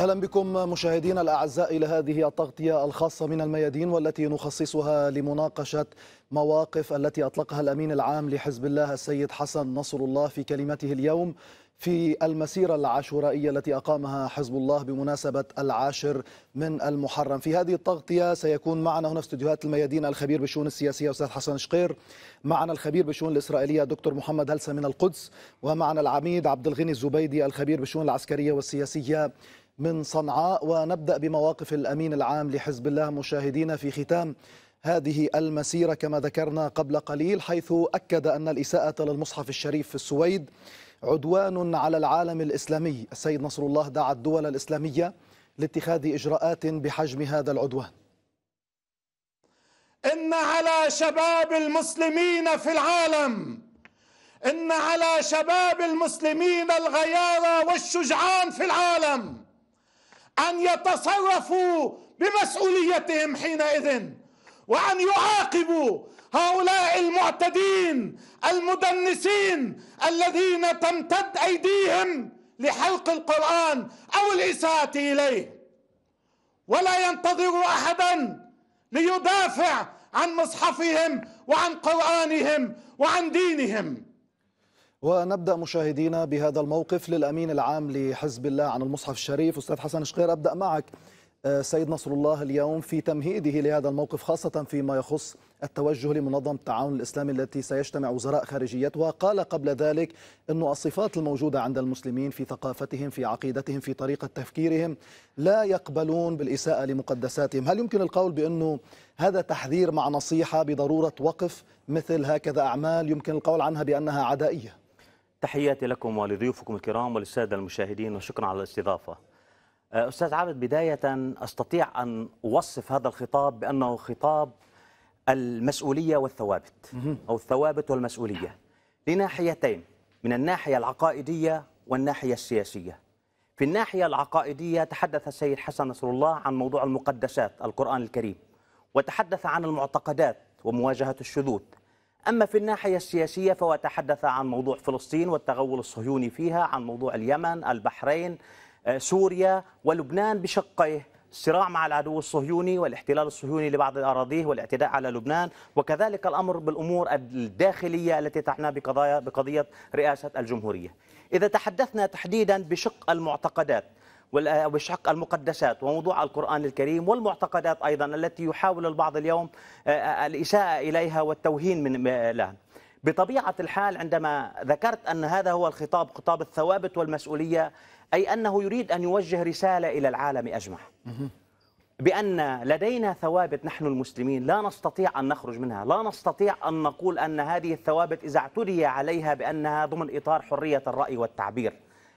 اهلا بكم مشاهدينا الاعزاء الى هذه التغطيه الخاصه من الميادين والتي نخصصها لمناقشه مواقف التي اطلقها الامين العام لحزب الله السيد حسن نصر الله في كلمته اليوم في المسيرة العاشورائية التي أقامها حزب الله بمناسبة العاشر من المحرم في هذه التغطية سيكون معنا هنا في استديوهات الميادين الخبير بالشؤون السياسية أستاذ حسن شقير معنا الخبير بالشؤون الإسرائيلية دكتور محمد هلسة من القدس ومعنا العميد عبد الغني الزبيدي الخبير بالشؤون العسكرية والسياسية من صنعاء ونبدأ بمواقف الأمين العام لحزب الله مشاهدينا في ختام هذه المسيرة كما ذكرنا قبل قليل حيث أكد أن الإساءة للمصحف الشريف في السويد عدوان على العالم الإسلامي السيد نصر الله دعا الدول الإسلامية لاتخاذ إجراءات بحجم هذا العدوان إن على شباب المسلمين في العالم إن على شباب المسلمين الغيارة والشجعان في العالم ان يتصرفوا بمسؤوليتهم حينئذ وان يعاقبوا هؤلاء المعتدين المدنسين الذين تمتد ايديهم لحلق القران او الاساءه اليه ولا ينتظر احدا ليدافع عن مصحفهم وعن قرانهم وعن دينهم ونبدا مشاهدينا بهذا الموقف للامين العام لحزب الله عن المصحف الشريف استاذ حسن شقير ابدا معك آه، سيد نصر الله اليوم في تمهيده لهذا الموقف خاصه فيما يخص التوجه لمنظمه التعاون الاسلامي التي سيجتمع وزراء خارجيتها قال قبل ذلك أن الصفات الموجوده عند المسلمين في ثقافتهم في عقيدتهم في طريقه تفكيرهم لا يقبلون بالاساءه لمقدساتهم هل يمكن القول بانه هذا تحذير مع نصيحه بضروره وقف مثل هكذا اعمال يمكن القول عنها بانها عدائيه تحياتي لكم ولضيوفكم الكرام وللساده المشاهدين وشكرا على الاستضافه. آه، استاذ عابد بدايه استطيع ان اوصف هذا الخطاب بانه خطاب المسؤوليه والثوابت او الثوابت والمسؤوليه لناحيتين من الناحيه العقائديه والناحيه السياسيه. في الناحيه العقائديه تحدث السيد حسن نصر الله عن موضوع المقدسات القران الكريم وتحدث عن المعتقدات ومواجهه الشذوذ أما في الناحية السياسية فهو تحدث عن موضوع فلسطين والتغول الصهيوني فيها عن موضوع اليمن البحرين آه، سوريا ولبنان بشقيه الصراع مع العدو الصهيوني والاحتلال الصهيوني لبعض اراضيه والاعتداء على لبنان وكذلك الامر بالامور الداخليه التي تعنى بقضايا بقضيه رئاسه الجمهوريه. اذا تحدثنا تحديدا بشق المعتقدات وبشق المقدسات وموضوع القرآن الكريم والمعتقدات أيضا التي يحاول البعض اليوم الإساءة إليها والتوهين من لها بطبيعة الحال عندما ذكرت أن هذا هو الخطاب خطاب الثوابت والمسؤولية أي أنه يريد أن يوجه رسالة إلى العالم أجمع بأن لدينا ثوابت نحن المسلمين لا نستطيع أن نخرج منها لا نستطيع أن نقول أن هذه الثوابت إذا اعتدي عليها بأنها ضمن إطار حرية الرأي والتعبير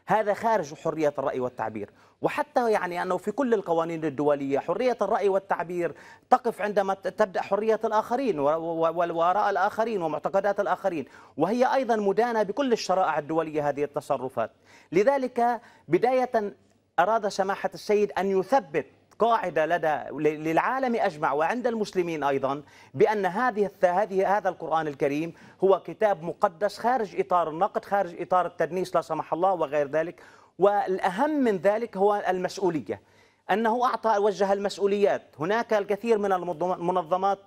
هذا خارج حرية الرأي والتعبير وحتى يعني أنه في كل القوانين الدولية حرية الرأي والتعبير تقف عندما تبدأ حرية الآخرين وآراء الآخرين ومعتقدات الآخرين وهي أيضا مدانة بكل الشرائع الدولية هذه التصرفات لذلك بداية أراد سماحة السيد أن يثبت قاعده لدى للعالم اجمع وعند المسلمين ايضا بان هذه هذه هذا القران الكريم هو كتاب مقدس خارج اطار النقد خارج اطار التدنيس لا سمح الله وغير ذلك والاهم من ذلك هو المسؤوليه انه اعطى وجه المسؤوليات هناك الكثير من المنظمات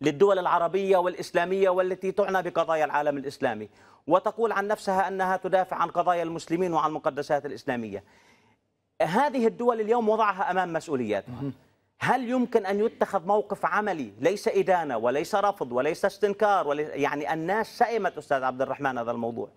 للدول العربيه والاسلاميه والتي تعنى بقضايا العالم الاسلامي وتقول عن نفسها انها تدافع عن قضايا المسلمين وعن المقدسات الاسلاميه هذه الدول اليوم وضعها امام مسؤوليات هل يمكن ان يتخذ موقف عملي ليس ادانه وليس رفض وليس استنكار ولي... يعني الناس سئمت استاذ عبد الرحمن هذا الموضوع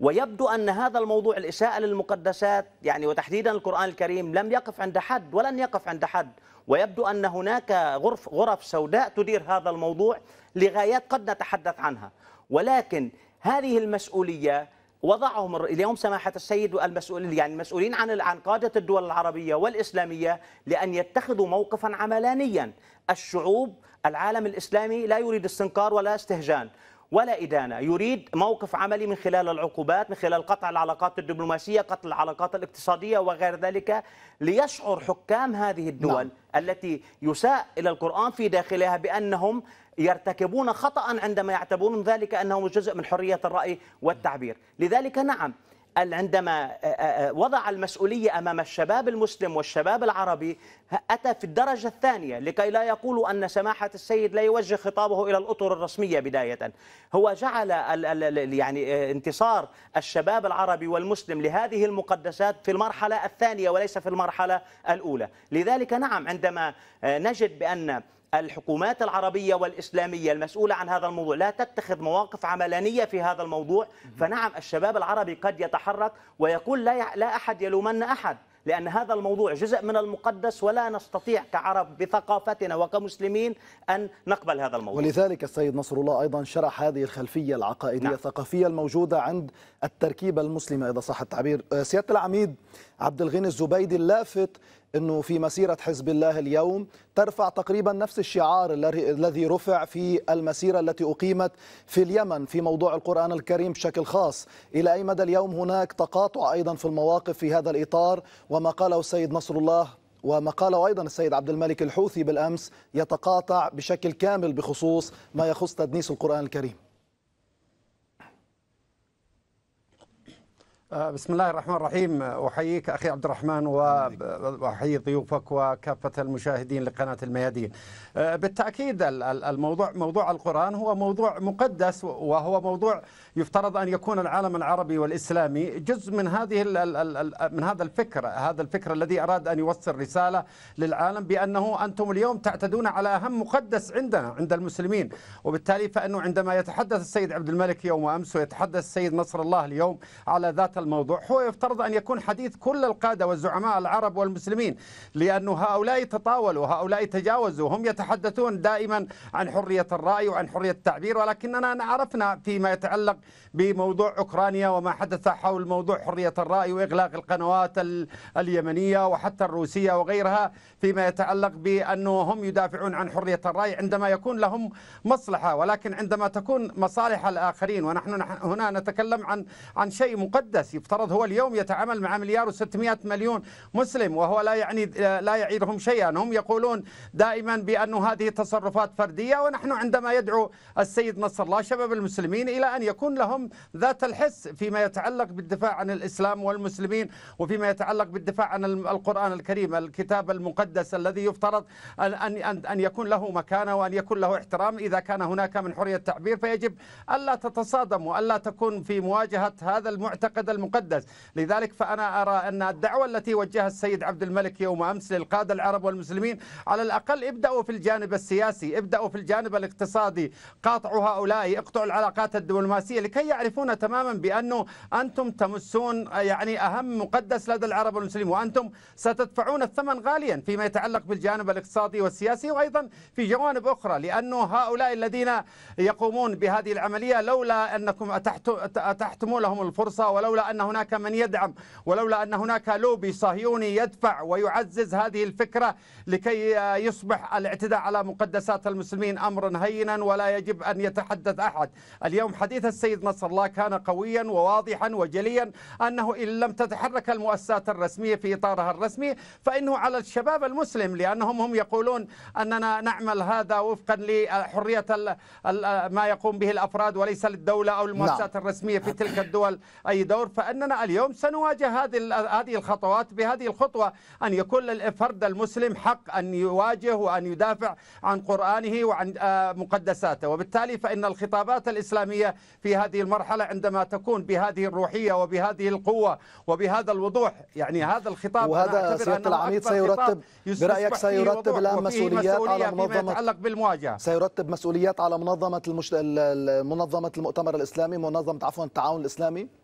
ويبدو ان هذا الموضوع الاساءه للمقدسات يعني وتحديدا القران الكريم لم يقف عند حد ولن يقف عند حد ويبدو ان هناك غرف غرف سوداء تدير هذا الموضوع لغايات قد نتحدث عنها ولكن هذه المسؤوليه وضعهم اليوم سماحه السيد المسؤول يعني المسؤولين عن عن قاده الدول العربيه والاسلاميه لان يتخذوا موقفا عملانيا الشعوب العالم الاسلامي لا يريد استنكار ولا استهجان ولا إدانة يريد موقف عملي من خلال العقوبات من خلال قطع العلاقات الدبلوماسية قطع العلاقات الاقتصادية وغير ذلك ليشعر حكام هذه الدول نعم. التي يساء إلى القرآن في داخلها بأنهم يرتكبون خطأ عندما يعتبرون ذلك أنهم جزء من حرية الرأي والتعبير لذلك نعم عندما آه، آه، آه، وضع المسؤولية أمام الشباب المسلم والشباب العربي أتى في الدرجة الثانية لكي لا يقولوا أن سماحة السيد لا يوجه خطابه إلى الأطر الرسمية بداية هو جعل يعني انتصار الشباب العربي والمسلم لهذه المقدسات في المرحلة الثانية وليس في المرحلة الأولى لذلك نعم عندما نجد بأن الحكومات العربية والإسلامية المسؤولة عن هذا الموضوع لا تتخذ مواقف عملانية في هذا الموضوع فنعم الشباب العربي قد يتحرك ويقول لا, لا أحد يلومن أحد لأن هذا الموضوع جزء من المقدس ولا نستطيع كعرب بثقافتنا وكمسلمين أن نقبل هذا الموضوع ولذلك السيد نصر الله أيضا شرح هذه الخلفية العقائدية نعم. الثقافية الموجودة عند التركيبة المسلمة إذا صح التعبير آه، سيادة العميد عبد الغني الزبيدي اللافت أنه في مسيرة حزب الله اليوم ترفع تقريبا نفس الشعار الذي رفع في المسيرة التي أقيمت في اليمن في موضوع القرآن الكريم بشكل خاص إلى أي مدى اليوم هناك تقاطع أيضا في المواقف في هذا الإطار وما قاله السيد نصر الله وما قاله أيضا السيد عبد الملك الحوثي بالأمس يتقاطع بشكل كامل بخصوص ما يخص تدنيس القرآن الكريم آه، بسم الله الرحمن الرحيم احييك اخي عبد الرحمن واحيي ضيوفك وكافه المشاهدين لقناه الميادين. آه، بالتاكيد الموضوع موضوع القران هو موضوع مقدس وهو موضوع يفترض ان يكون العالم العربي والاسلامي جزء من هذه من هذا الفكر هذا الفكر الذي اراد ان يوصل رساله للعالم بانه انتم اليوم تعتدون على اهم مقدس عندنا عند المسلمين وبالتالي فانه عندما يتحدث السيد عبد الملك يوم امس ويتحدث السيد نصر الله اليوم على ذات الموضوع هو يفترض أن يكون حديث كل القادة والزعماء العرب والمسلمين لأن هؤلاء تطاولوا هؤلاء تجاوزوا هم يتحدثون دائما عن حرية الرأي وعن حرية التعبير ولكننا عرفنا فيما يتعلق بموضوع أوكرانيا وما حدث حول موضوع حرية الرأي وإغلاق القنوات اليمنية وحتى الروسية وغيرها فيما يتعلق بأنه هم يدافعون عن حرية الرأي عندما يكون لهم مصلحة ولكن عندما تكون مصالح الآخرين ونحن هنا نتكلم عن عن شيء مقدس السياسي افترض هو اليوم يتعامل مع مليار و600 مليون مسلم وهو لا يعني لا يعيرهم شيئا هم يقولون دائما بأن هذه تصرفات فردية ونحن عندما يدعو السيد نصر الله شباب المسلمين إلى أن يكون لهم ذات الحس فيما يتعلق بالدفاع عن الإسلام والمسلمين وفيما يتعلق بالدفاع عن القرآن الكريم الكتاب المقدس الذي يفترض أن أن أن يكون له مكانة وأن يكون له احترام إذا كان هناك من حرية تعبير فيجب ألا تتصادم وألا تكون في مواجهة هذا المعتقد المقدس لذلك فأنا أرى أن الدعوة التي وجهها السيد عبد الملك يوم أمس للقادة العرب والمسلمين على الأقل ابدأوا في الجانب السياسي ابدأوا في الجانب الاقتصادي قاطعوا هؤلاء اقطعوا العلاقات الدبلوماسية لكي يعرفون تماما بأنه أنتم تمسون يعني أهم مقدس لدى العرب والمسلمين وأنتم ستدفعون الثمن غاليا فيما يتعلق بالجانب الاقتصادي والسياسي وأيضا في جوانب أخرى لأنه هؤلاء الذين يقومون بهذه العملية لولا أنكم تحتموا لهم الفرصة ولولا أن هناك من يدعم ولولا أن هناك لوبي صهيوني يدفع ويعزز هذه الفكرة لكي يصبح الاعتداء على مقدسات المسلمين أمرا هينا ولا يجب أن يتحدث أحد اليوم حديث السيد نصر الله كان قويا وواضحا وجليا أنه إن لم تتحرك المؤسسات الرسمية في إطارها الرسمي فإنه على الشباب المسلم لأنهم هم يقولون أننا نعمل هذا وفقا لحرية ما يقوم به الأفراد وليس للدولة أو المؤسسات نعم. الرسمية في تلك الدول أي دور فاننا اليوم سنواجه هذه هذه الخطوات بهذه الخطوه ان يكون للفرد المسلم حق ان يواجه وان يدافع عن قرانه وعن آه، مقدساته وبالتالي فان الخطابات الاسلاميه في هذه المرحله عندما تكون بهذه الروحيه وبهذه القوه وبهذا الوضوح يعني هذا الخطاب وهذا سياده العميد سيرتب برايك سيرتب الان مسؤوليات على منظمه يتعلق بالمواجهه سيرتب مسؤوليات على منظمه المش... منظمه المؤتمر الاسلامي منظمه عفوا التعاون الاسلامي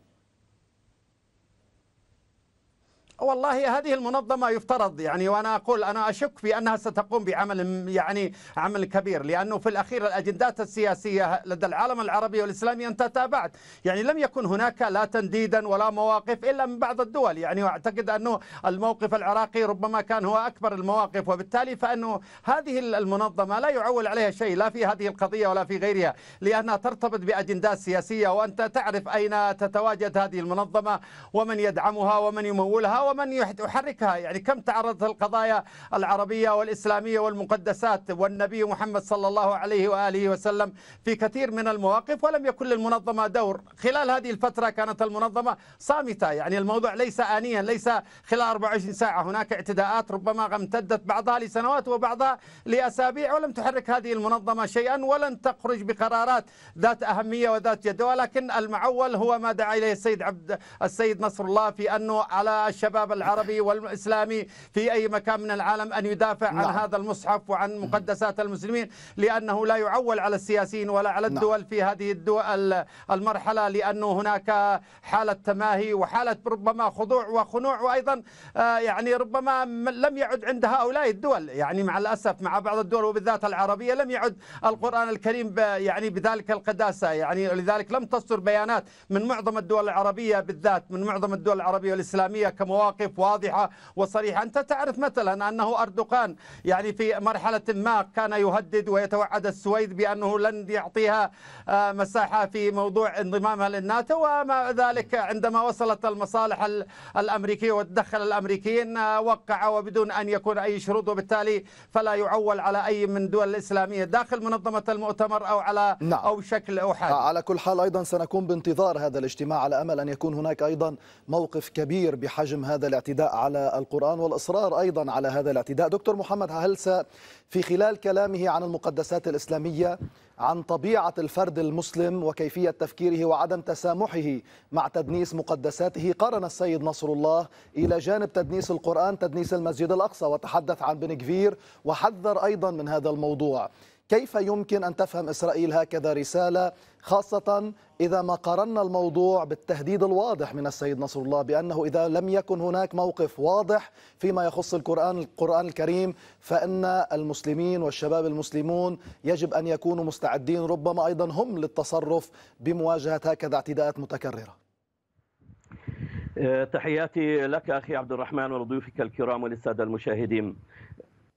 والله هذه المنظمة يفترض يعني وأنا أقول أنا أشك في أنها ستقوم بعمل يعني عمل كبير لأنه في الأخير الأجندات السياسية لدى العالم العربي والإسلامي أنت تابعت يعني لم يكن هناك لا تنديدا ولا مواقف إلا من بعض الدول يعني وأعتقد أنه الموقف العراقي ربما كان هو أكبر المواقف وبالتالي فأنه هذه المنظمة لا يعول عليها شيء لا في هذه القضية ولا في غيرها لأنها ترتبط بأجندات سياسية وأنت تعرف أين تتواجد هذه المنظمة ومن يدعمها ومن يمولها ومن يحركها يعني كم تعرضت القضايا العربية والإسلامية والمقدسات والنبي محمد صلى الله عليه وآله وسلم في كثير من المواقف ولم يكن للمنظمة دور خلال هذه الفترة كانت المنظمة صامتة يعني الموضوع ليس آنيا ليس خلال 24 ساعة هناك اعتداءات ربما امتدت بعضها لسنوات وبعضها لأسابيع ولم تحرك هذه المنظمة شيئا ولن تخرج بقرارات ذات أهمية وذات جدوى لكن المعول هو ما دعا إليه السيد عبد السيد نصر الله في أنه على الشباب الشباب العربي والإسلامي في أي مكان من العالم أن يدافع نعم. عن هذا المصحف وعن مقدسات المسلمين لأنه لا يعول على السياسيين ولا على نعم. الدول نعم. في هذه الدول المرحلة لأنه هناك حالة تماهي وحالة ربما خضوع وخنوع وأيضا آه، يعني ربما لم يعد عند هؤلاء الدول يعني مع الأسف مع بعض الدول وبالذات العربية لم يعد القرآن الكريم يعني بذلك القداسة يعني لذلك لم تصدر بيانات من معظم الدول العربية بالذات من معظم الدول العربية والإسلامية كمواقع مواقف واضحة وصريحة أنت تعرف مثلا أنه أردوغان يعني في مرحلة ما كان يهدد ويتوعد السويد بأنه لن يعطيها آه، مساحة في موضوع انضمامها للناتو ومع ذلك عندما وصلت المصالح الأمريكية وتدخل الأمريكيين آه، وقع وبدون أن يكون أي شروط وبالتالي فلا يعول على أي من دول الإسلامية داخل منظمة المؤتمر أو على نعم. أو شكل أو حال آه، على كل حال أيضا سنكون بانتظار هذا الاجتماع على أمل أن يكون هناك أيضا موقف كبير بحجم هذا هذا الاعتداء على القرآن والإصرار أيضا على هذا الاعتداء دكتور محمد هلسة في خلال كلامه عن المقدسات الإسلامية عن طبيعة الفرد المسلم وكيفية تفكيره وعدم تسامحه مع تدنيس مقدساته قارن السيد نصر الله إلى جانب تدنيس القرآن تدنيس المسجد الأقصى وتحدث عن بن كفير وحذر أيضا من هذا الموضوع كيف يمكن أن تفهم إسرائيل هكذا رسالة خاصة إذا ما قارنا الموضوع بالتهديد الواضح من السيد نصر الله بأنه إذا لم يكن هناك موقف واضح فيما يخص القرآن القرآن الكريم فإن المسلمين والشباب المسلمون يجب أن يكونوا مستعدين ربما أيضا هم للتصرف بمواجهة هكذا اعتداءات متكررة أه، تحياتي لك أخي عبد الرحمن ولضيوفك الكرام وللسادة المشاهدين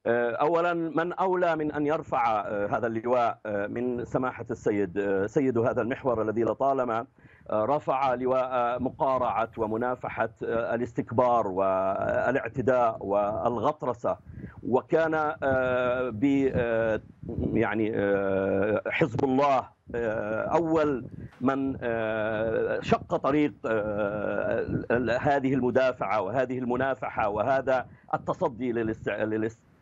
آه، اولا من اولى من ان يرفع آه، هذا اللواء آه، من سماحه السيد سيد هذا المحور الذي لطالما رفع لواء مقارعه ومنافحه الاستكبار والاعتداء والغطرسه وكان ب يعني حزب الله اول من شق طريق هذه المدافعه وهذه المنافحه وهذا التصدي للاست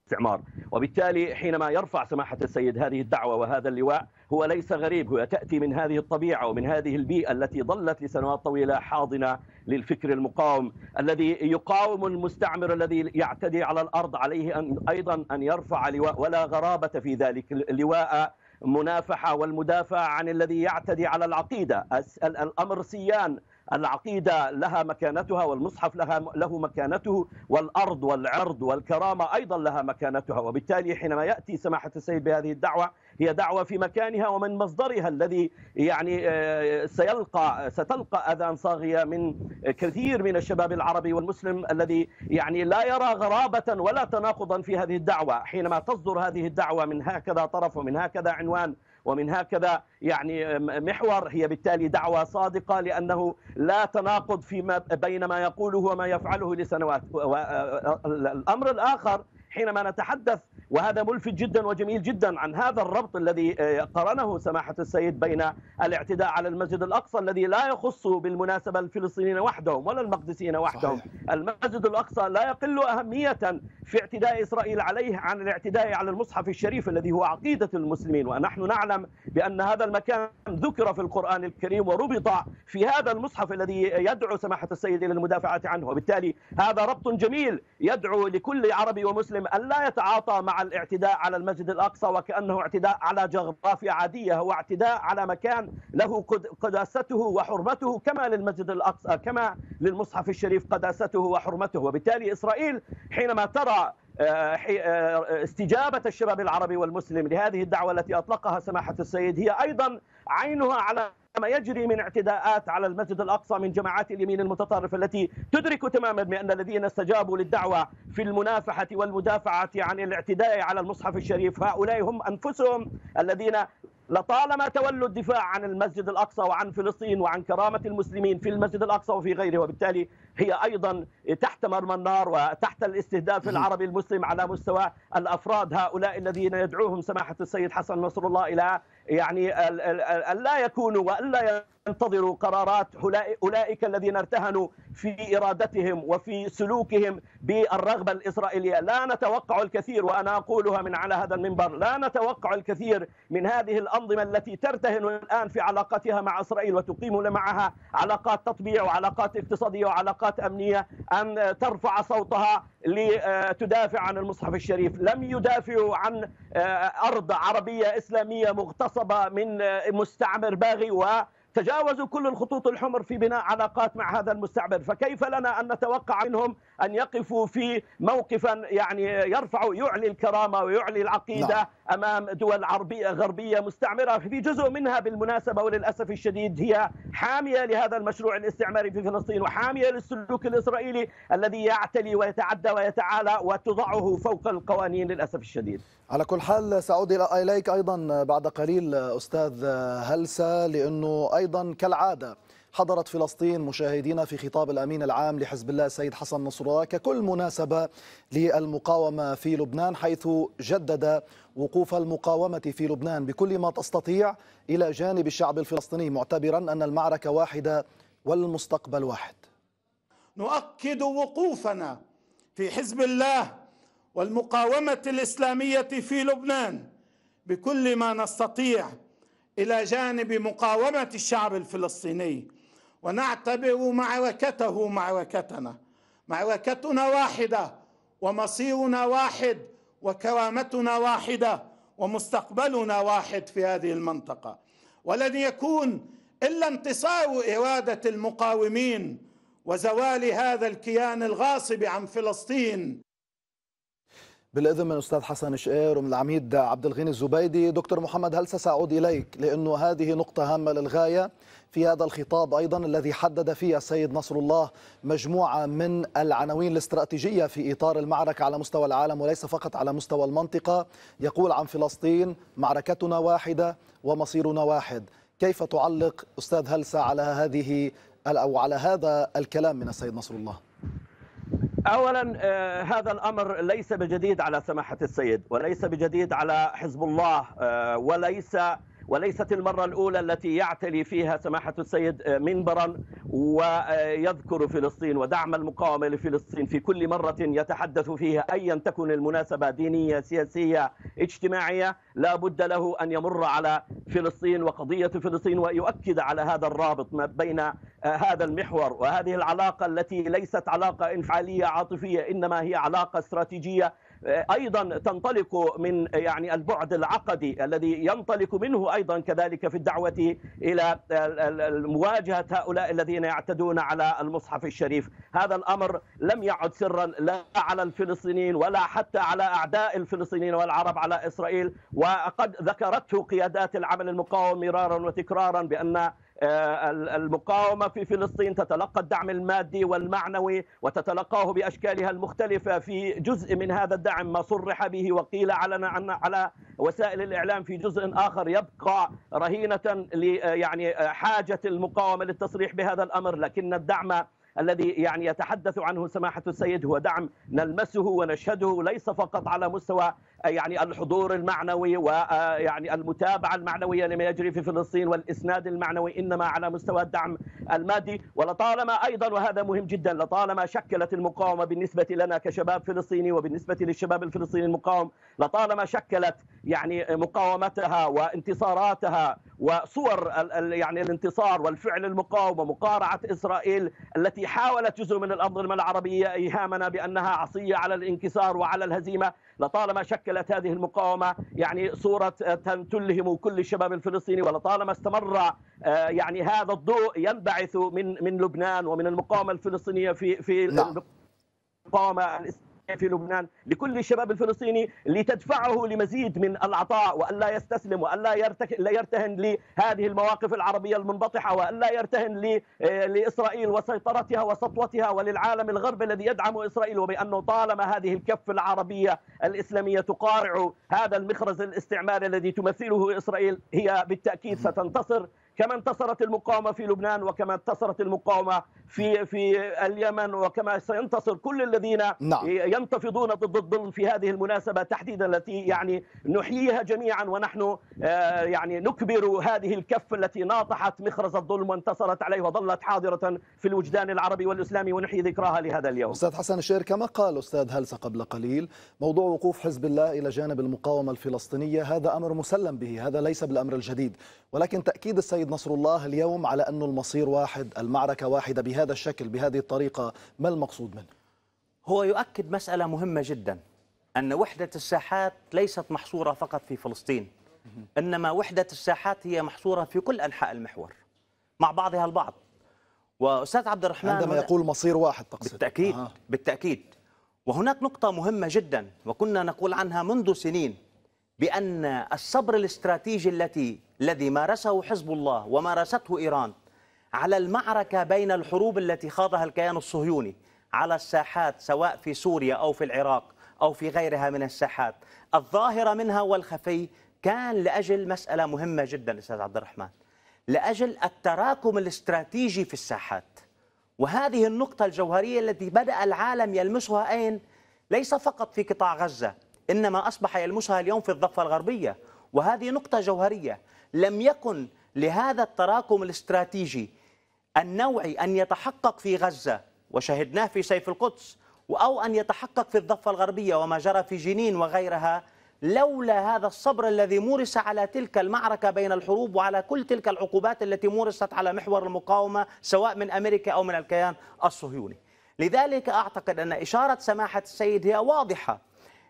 الاستعمار وبالتالي حينما يرفع سماحة السيد هذه الدعوة وهذا اللواء هو ليس غريب هو تأتي من هذه الطبيعة ومن هذه البيئة التي ظلت لسنوات طويلة حاضنة للفكر المقاوم الذي يقاوم المستعمر الذي يعتدي على الأرض عليه أن أيضا أن يرفع لواء ولا غرابة في ذلك لواء منافحة والمدافع عن الذي يعتدي على العقيدة الأمر سيان العقيدة لها مكانتها والمصحف لها له مكانته والأرض والعرض والكرامة أيضا لها مكانتها وبالتالي حينما يأتي سماحة السيد بهذه الدعوة هي دعوة في مكانها ومن مصدرها الذي يعني آه، سيلقى ستلقى أذان صاغية من كثير من الشباب العربي والمسلم الذي يعني لا يرى غرابة ولا تناقضا في هذه الدعوة حينما تصدر هذه الدعوة من هكذا طرف ومن هكذا عنوان ومن هكذا يعني محور هي بالتالي دعوة صادقة لأنه لا تناقض فيما بين ما يقوله وما يفعله لسنوات الأمر الآخر حينما نتحدث وهذا ملفت جدا وجميل جدا عن هذا الربط الذي آه، قرنه سماحة السيد بين الاعتداء على المسجد الأقصى الذي لا يخص بالمناسبة الفلسطينيين وحدهم ولا المقدسيين وحدهم صحيح. المسجد الأقصى لا يقل أهمية في اعتداء إسرائيل عليه عن الاعتداء على المصحف الشريف الذي هو عقيدة المسلمين ونحن نعلم بأن هذا المكان ذكر في القرآن الكريم وربط في هذا المصحف الذي يدعو سماحة السيد إلى المدافعة عنه وبالتالي هذا ربط جميل يدعو لكل عربي ومسلم أن لا يتعاطى مع الاعتداء على المسجد الأقصى وكأنه اعتداء على جغرافيا عادية هو اعتداء على مكان له قداسته وحرمته كما للمسجد الأقصى كما للمصحف الشريف قداسته وحرمته وبالتالي إسرائيل حينما ترى آه، آه، استجابة الشباب العربي والمسلم لهذه الدعوة التي أطلقها سماحة السيد هي أيضا عينها على ما يجري من اعتداءات على المسجد الأقصى من جماعات اليمين المتطرف التي تدرك تماما بأن الذين استجابوا للدعوة في المنافحة والمدافعة عن الاعتداء على المصحف الشريف هؤلاء هم أنفسهم الذين لطالما تولوا الدفاع عن المسجد الأقصى وعن فلسطين وعن كرامة المسلمين في المسجد الأقصى وفي غيره وبالتالي هي أيضا تحت مرمى النار وتحت الاستهداف العربي المسلم على مستوى الأفراد هؤلاء الذين يدعوهم سماحة السيد حسن نصر الله إلى يعني ألا يكونوا وألا ينتظروا قرارات أولئك الذين ارتهنوا في إرادتهم وفي سلوكهم بالرغبة الإسرائيلية لا نتوقع الكثير وأنا أقولها من على هذا المنبر لا نتوقع الكثير من هذه الأنظمة التي ترتهن الآن في علاقتها مع إسرائيل وتقيم معها علاقات تطبيع وعلاقات اقتصادية وعلاقات أمنية أن ترفع صوتها لتدافع عن المصحف الشريف لم يدافعوا عن آه، أرض عربية إسلامية مغتصبة من آه، مستعمر باغي و تجاوزوا كل الخطوط الحمر في بناء علاقات مع هذا المستعبد فكيف لنا أن نتوقع منهم أن يقفوا في موقفا يعني يرفع يعلي الكرامة ويعلي العقيدة لا. نعم. أمام دول عربية غربية مستعمرة في جزء منها بالمناسبة وللأسف الشديد هي حامية لهذا المشروع الاستعماري في فلسطين وحامية للسلوك الإسرائيلي الذي يعتلي ويتعدى ويتعالى وتضعه فوق القوانين للأسف الشديد على كل حال سأعود إليك أيضا بعد قليل أستاذ هلسة لأنه أيضا كالعادة حضرت فلسطين مشاهدينا في خطاب الأمين العام لحزب الله سيد حسن نصر الله ككل مناسبة للمقاومة في لبنان حيث جدد وقوف المقاومة في لبنان بكل ما تستطيع إلى جانب الشعب الفلسطيني معتبرا أن المعركة واحدة والمستقبل واحد نؤكد وقوفنا في حزب الله والمقاومة الإسلامية في لبنان بكل ما نستطيع إلى جانب مقاومة الشعب الفلسطيني ونعتبر معركته معركتنا معركتنا واحده ومصيرنا واحد وكرامتنا واحده ومستقبلنا واحد في هذه المنطقه ولن يكون الا انتصار اراده المقاومين وزوال هذا الكيان الغاصب عن فلسطين بالاذن من الاستاذ حسن شقير ومن العميد عبد الغني الزبيدي دكتور محمد هل ساعود اليك لانه هذه نقطه هامه للغايه في هذا الخطاب أيضا الذي حدد فيه السيد نصر الله مجموعة من العناوين الاستراتيجية في إطار المعركة على مستوى العالم وليس فقط على مستوى المنطقة يقول عن فلسطين معركتنا واحدة ومصيرنا واحد كيف تعلق أستاذ هلسة على هذه أو على هذا الكلام من السيد نصر الله اولا آه، هذا الامر ليس بجديد على سماحه السيد وليس بجديد على حزب الله آه، وليس وليست المرة الأولى التي يعتلي فيها سماحة السيد منبرا ويذكر فلسطين ودعم المقاومة لفلسطين في كل مرة يتحدث فيها أيا تكن المناسبة دينية سياسية اجتماعية لا بد له أن يمر على فلسطين وقضية فلسطين ويؤكد على هذا الرابط ما بين هذا المحور وهذه العلاقة التي ليست علاقة انفعالية عاطفية إنما هي علاقة استراتيجية ايضا تنطلق من يعني البعد العقدي الذي ينطلق منه ايضا كذلك في الدعوه الى مواجهه هؤلاء الذين يعتدون على المصحف الشريف هذا الامر لم يعد سرا لا على الفلسطينيين ولا حتى على اعداء الفلسطينيين والعرب على اسرائيل وقد ذكرته قيادات العمل المقاوم مرارا وتكرارا بان آه، المقاومة في فلسطين تتلقى الدعم المادي والمعنوي وتتلقاه بأشكالها المختلفة في جزء من هذا الدعم ما صرح به وقيل علنا على وسائل الإعلام في جزء آخر يبقى رهينة آه، يعني آه، حاجة المقاومة للتصريح بهذا الأمر لكن الدعم الذي يعني يتحدث عنه سماحة السيد هو دعم نلمسه ونشهده ليس فقط على مستوى آه، يعني الحضور المعنوي ويعني آه، المتابعه المعنويه لما يجري في فلسطين والاسناد المعنوي انما على مستوى الدعم المادي ولطالما ايضا وهذا مهم جدا لطالما شكلت المقاومه بالنسبه لنا كشباب فلسطيني وبالنسبه للشباب الفلسطيني المقاوم لطالما شكلت يعني مقاومتها وانتصاراتها وصور يعني الانتصار والفعل المقاوم ومقارعه اسرائيل التي حاولت جزء من الانظمه العربيه ايهامنا بانها عصيه على الانكسار وعلى الهزيمه لطالما شكلت شكلت هذه المقاومة يعني صورة آه، تلهم كل الشباب الفلسطيني ولطالما استمر آه، يعني هذا الضوء ينبعث من من لبنان ومن المقاومة الفلسطينية في في نعم. المقاومة في لبنان لكل الشباب الفلسطيني لتدفعه لمزيد من العطاء وألا يستسلم وألا لا يرتهن لهذه المواقف العربية المنبطحة وألا يرتهن آه، لإسرائيل وسيطرتها وسطوتها وللعالم الغربي الذي يدعم إسرائيل وبأنه طالما هذه الكف العربية الإسلامية تقارع هذا المخرز الاستعماري الذي تمثله إسرائيل هي بالتأكيد ستنتصر كما انتصرت المقاومه في لبنان وكما انتصرت المقاومه في في اليمن وكما سينتصر كل الذين نعم. ينتفضون ضد الظلم في هذه المناسبه تحديدا التي يعني نحييها جميعا ونحن آه، يعني نكبر هذه الكف التي ناطحت مخرز الظلم وانتصرت عليه وظلت حاضره في الوجدان العربي والاسلامي ونحيي ذكراها لهذا اليوم. استاذ حسن الشير كما قال استاذ هلسه قبل قليل موضوع وقوف حزب الله الى جانب المقاومه الفلسطينيه هذا امر مسلم به هذا ليس بالامر الجديد ولكن تاكيد السيد يؤكد نصر الله اليوم على أن المصير واحد المعركة واحدة بهذا الشكل بهذه الطريقة ما المقصود منه؟ هو يؤكد مسألة مهمة جدا أن وحدة الساحات ليست محصورة فقط في فلسطين إنما وحدة الساحات هي محصورة في كل أنحاء المحور مع بعضها البعض وأستاذ عبد الرحمن عندما يقول مصير واحد تقصد بالتأكيد آه. بالتأكيد وهناك نقطة مهمة جدا وكنا نقول عنها منذ سنين بأن الصبر الاستراتيجي التي الذي مارسه حزب الله ومارسته إيران على المعركة بين الحروب التي خاضها الكيان الصهيوني على الساحات سواء في سوريا أو في العراق أو في غيرها من الساحات الظاهرة منها والخفي كان لأجل مسألة مهمة جدا أستاذ عبد الرحمن لأجل التراكم الاستراتيجي في الساحات وهذه النقطة الجوهرية التي بدأ العالم يلمسها أين؟ ليس فقط في قطاع غزة إنما أصبح يلمسها اليوم في الضفة الغربية وهذه نقطة جوهرية لم يكن لهذا التراكم الاستراتيجي النوعي أن يتحقق في غزة وشهدناه في سيف القدس أو أن يتحقق في الضفة الغربية وما جرى في جنين وغيرها لولا هذا الصبر الذي مورس على تلك المعركة بين الحروب وعلى كل تلك العقوبات التي مورست على محور المقاومة سواء من أمريكا أو من الكيان الصهيوني لذلك أعتقد أن إشارة سماحة السيد هي واضحة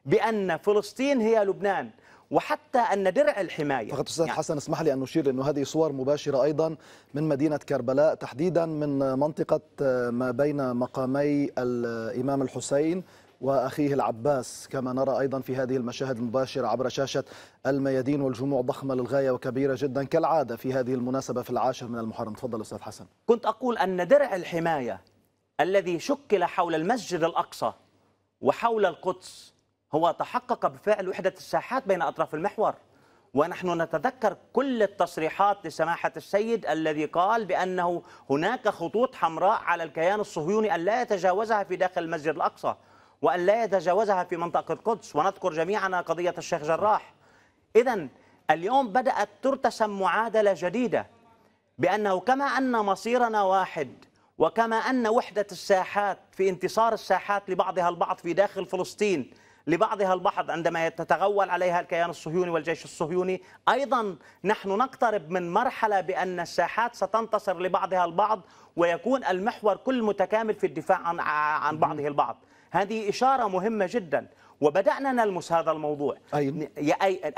بأن فلسطين هي لبنان وحتى ان درع الحمايه فقط استاذ يعني حسن اسمح لي ان اشير لانه هذه صور مباشره ايضا من مدينه كربلاء تحديدا من منطقه آه، ما بين مقامي الامام الحسين واخيه العباس كما نرى ايضا في هذه المشاهد المباشره عبر شاشه الميادين والجموع ضخمه للغايه وكبيره جدا كالعاده في هذه المناسبه في العاشر من المحرم تفضل استاذ حسن كنت اقول ان درع الحمايه الذي شكل حول المسجد الاقصى وحول القدس هو تحقق بفعل وحدة الساحات بين أطراف المحور ونحن نتذكر كل التصريحات لسماحة السيد الذي قال بأنه هناك خطوط حمراء على الكيان الصهيوني أن لا يتجاوزها في داخل المسجد الأقصى وأن لا يتجاوزها في منطقة القدس ونذكر جميعنا قضية الشيخ جراح إذا اليوم بدأت ترتسم معادلة جديدة بأنه كما أن مصيرنا واحد وكما أن وحدة الساحات في انتصار الساحات لبعضها البعض في داخل فلسطين لبعضها البعض عندما تتغول عليها الكيان الصهيوني والجيش الصهيوني أيضا نحن نقترب من مرحلة بأن الساحات ستنتصر لبعضها البعض ويكون المحور كل متكامل في الدفاع عن, عن بعضه البعض هذه إشارة مهمة جدا وبدانا نلمس هذا الموضوع أيوة.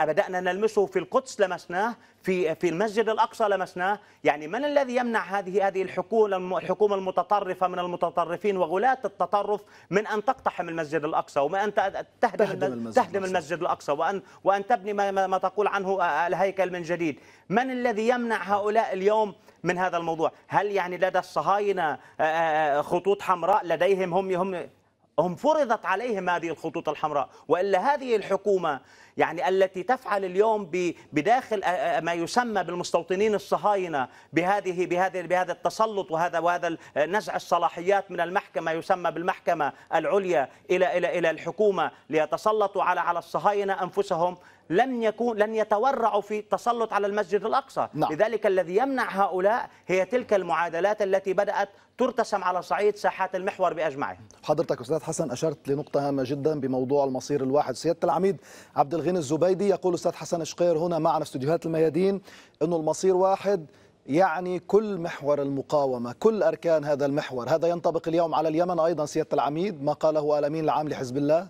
بدانا نلمسه في القدس لمسناه في في المسجد الاقصى لمسناه يعني من الذي يمنع هذه هذه الحكومه الحكومه المتطرفه من المتطرفين وغلاة التطرف من ان تقتحم المسجد الاقصى ومن ان تهدم تهدم المسجد, تهدم المسجد الاقصى وان وان تبني ما, ما تقول عنه الهيكل من جديد من الذي يمنع هؤلاء اليوم من هذا الموضوع هل يعني لدى الصهاينه خطوط حمراء لديهم هم هم هم فرضت عليهم هذه الخطوط الحمراء والا هذه الحكومه يعني التي تفعل اليوم بداخل ما يسمى بالمستوطنين الصهاينه بهذه بهذه بهذا التسلط وهذا وهذا نزع الصلاحيات من المحكمه يسمى بالمحكمه العليا الى الى الى الحكومه ليتسلطوا على على الصهاينه انفسهم لن يكون لن يتورعوا في التسلط على المسجد الاقصى، نعم. لذلك الذي يمنع هؤلاء هي تلك المعادلات التي بدات ترتسم على صعيد ساحات المحور باجمعه. حضرتك استاذ حسن اشرت لنقطه هامه جدا بموضوع المصير الواحد، سياده العميد عبد الغين الزبيدي يقول أستاذ حسن شقير هنا معنا استديوهات الميادين أنه المصير واحد يعني كل محور المقاومة كل أركان هذا المحور هذا ينطبق اليوم على اليمن أيضا سيادة العميد ما قاله ألمين العام لحزب الله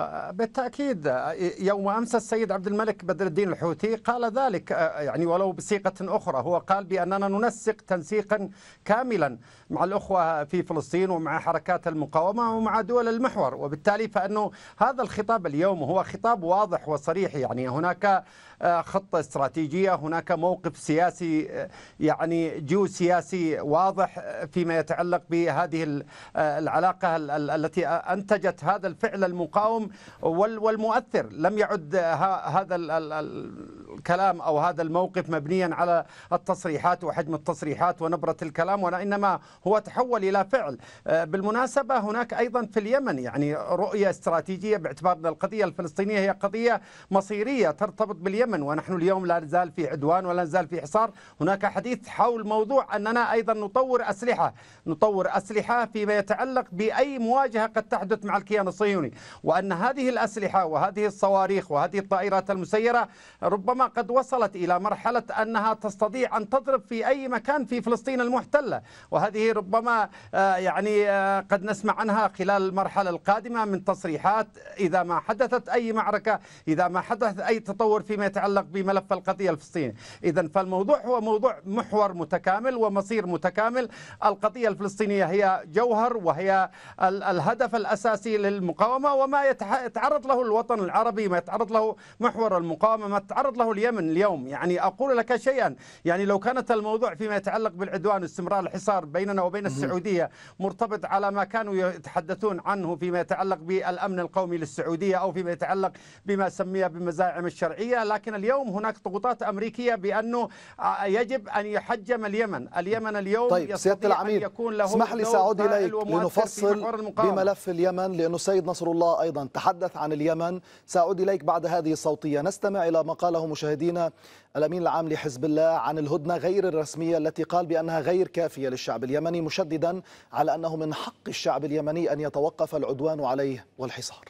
آه، بالتأكيد آه، يوم أمس السيد عبد الملك بدر الدين الحوثي قال ذلك آه، يعني ولو بصيغة أخرى هو قال بأننا ننسق تنسيقا كاملا مع الأخوة في فلسطين ومع حركات المقاومة ومع دول المحور وبالتالي فأنه هذا الخطاب اليوم هو خطاب واضح وصريح يعني هناك آه، خطة استراتيجية هناك موقف سياسي آه، يعني جيوسياسي واضح آه، فيما يتعلق بهذه العلاقة التي أنتجت هذا الفعل المقاوم والمؤثر لم يعد هذا الكلام أو هذا الموقف مبنيا على التصريحات وحجم التصريحات ونبرة الكلام وإنما هو تحول إلى فعل بالمناسبة هناك أيضا في اليمن يعني رؤية استراتيجية باعتبار أن القضية الفلسطينية هي قضية مصيرية ترتبط باليمن اليمن ونحن اليوم لا نزال في عدوان ولا نزال في حصار هناك حديث حول موضوع أننا أيضا نطور أسلحة نطور أسلحة فيما يتعلق بأي مواجهة قد تحدث مع الكيان الصهيوني وأن هذه الأسلحة وهذه الصواريخ وهذه الطائرات المسيرة ربما قد وصلت إلى مرحلة أنها تستطيع أن تضرب في أي مكان في فلسطين المحتلة وهذه ربما آه، يعني آه، قد نسمع عنها خلال المرحلة القادمة من تصريحات إذا ما حدثت أي معركة إذا ما حدث أي تطور فيما يتعلق بملف القضية الفلسطينية إذا فالموضوع هو موضوع محور متكامل ومصير متكامل القضية الفلسطينية هي جوهر وهي الهدف الأساسي للمقاومة وما يتعرض له الوطن العربي ما يتعرض له محور المقاومة ما يتعرض له اليمن اليوم يعني أقول لك شيئا يعني لو كانت الموضوع فيما يتعلق بالعدوان استمرار الحصار بيننا وبين السعودية مرتبط على ما كانوا يتحدثون عنه فيما يتعلق بالأمن القومي للسعودية أو فيما يتعلق بما سميه بمزاعم الشرعية لكن لكن اليوم هناك ضغوطات أمريكية بأنه آه، يجب أن يحجم اليمن اليمن اليوم طيب سيادة العميد. اسمح لي سأعود إليك لنفصل بملف اليمن لأنه السيد نصر الله أيضا تحدث عن اليمن سأعود إليك بعد هذه الصوتية نستمع إلى ما قاله مشاهدينا الأمين العام لحزب الله عن الهدنة غير الرسمية التي قال بأنها غير كافية للشعب اليمني مشددا على أنه من حق الشعب اليمني أن يتوقف العدوان عليه والحصار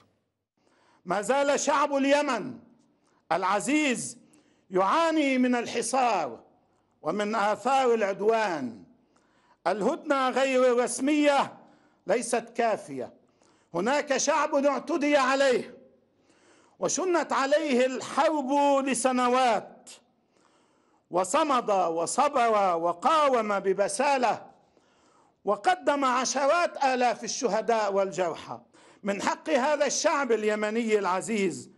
ما زال شعب اليمن العزيز يعاني من الحصار ومن آثار العدوان الهدنة غير رسمية ليست كافية هناك شعب اعتدي عليه وشنت عليه الحرب لسنوات وصمد وصبر وقاوم ببساله وقدم عشرات الاف الشهداء والجرحى من حق هذا الشعب اليمني العزيز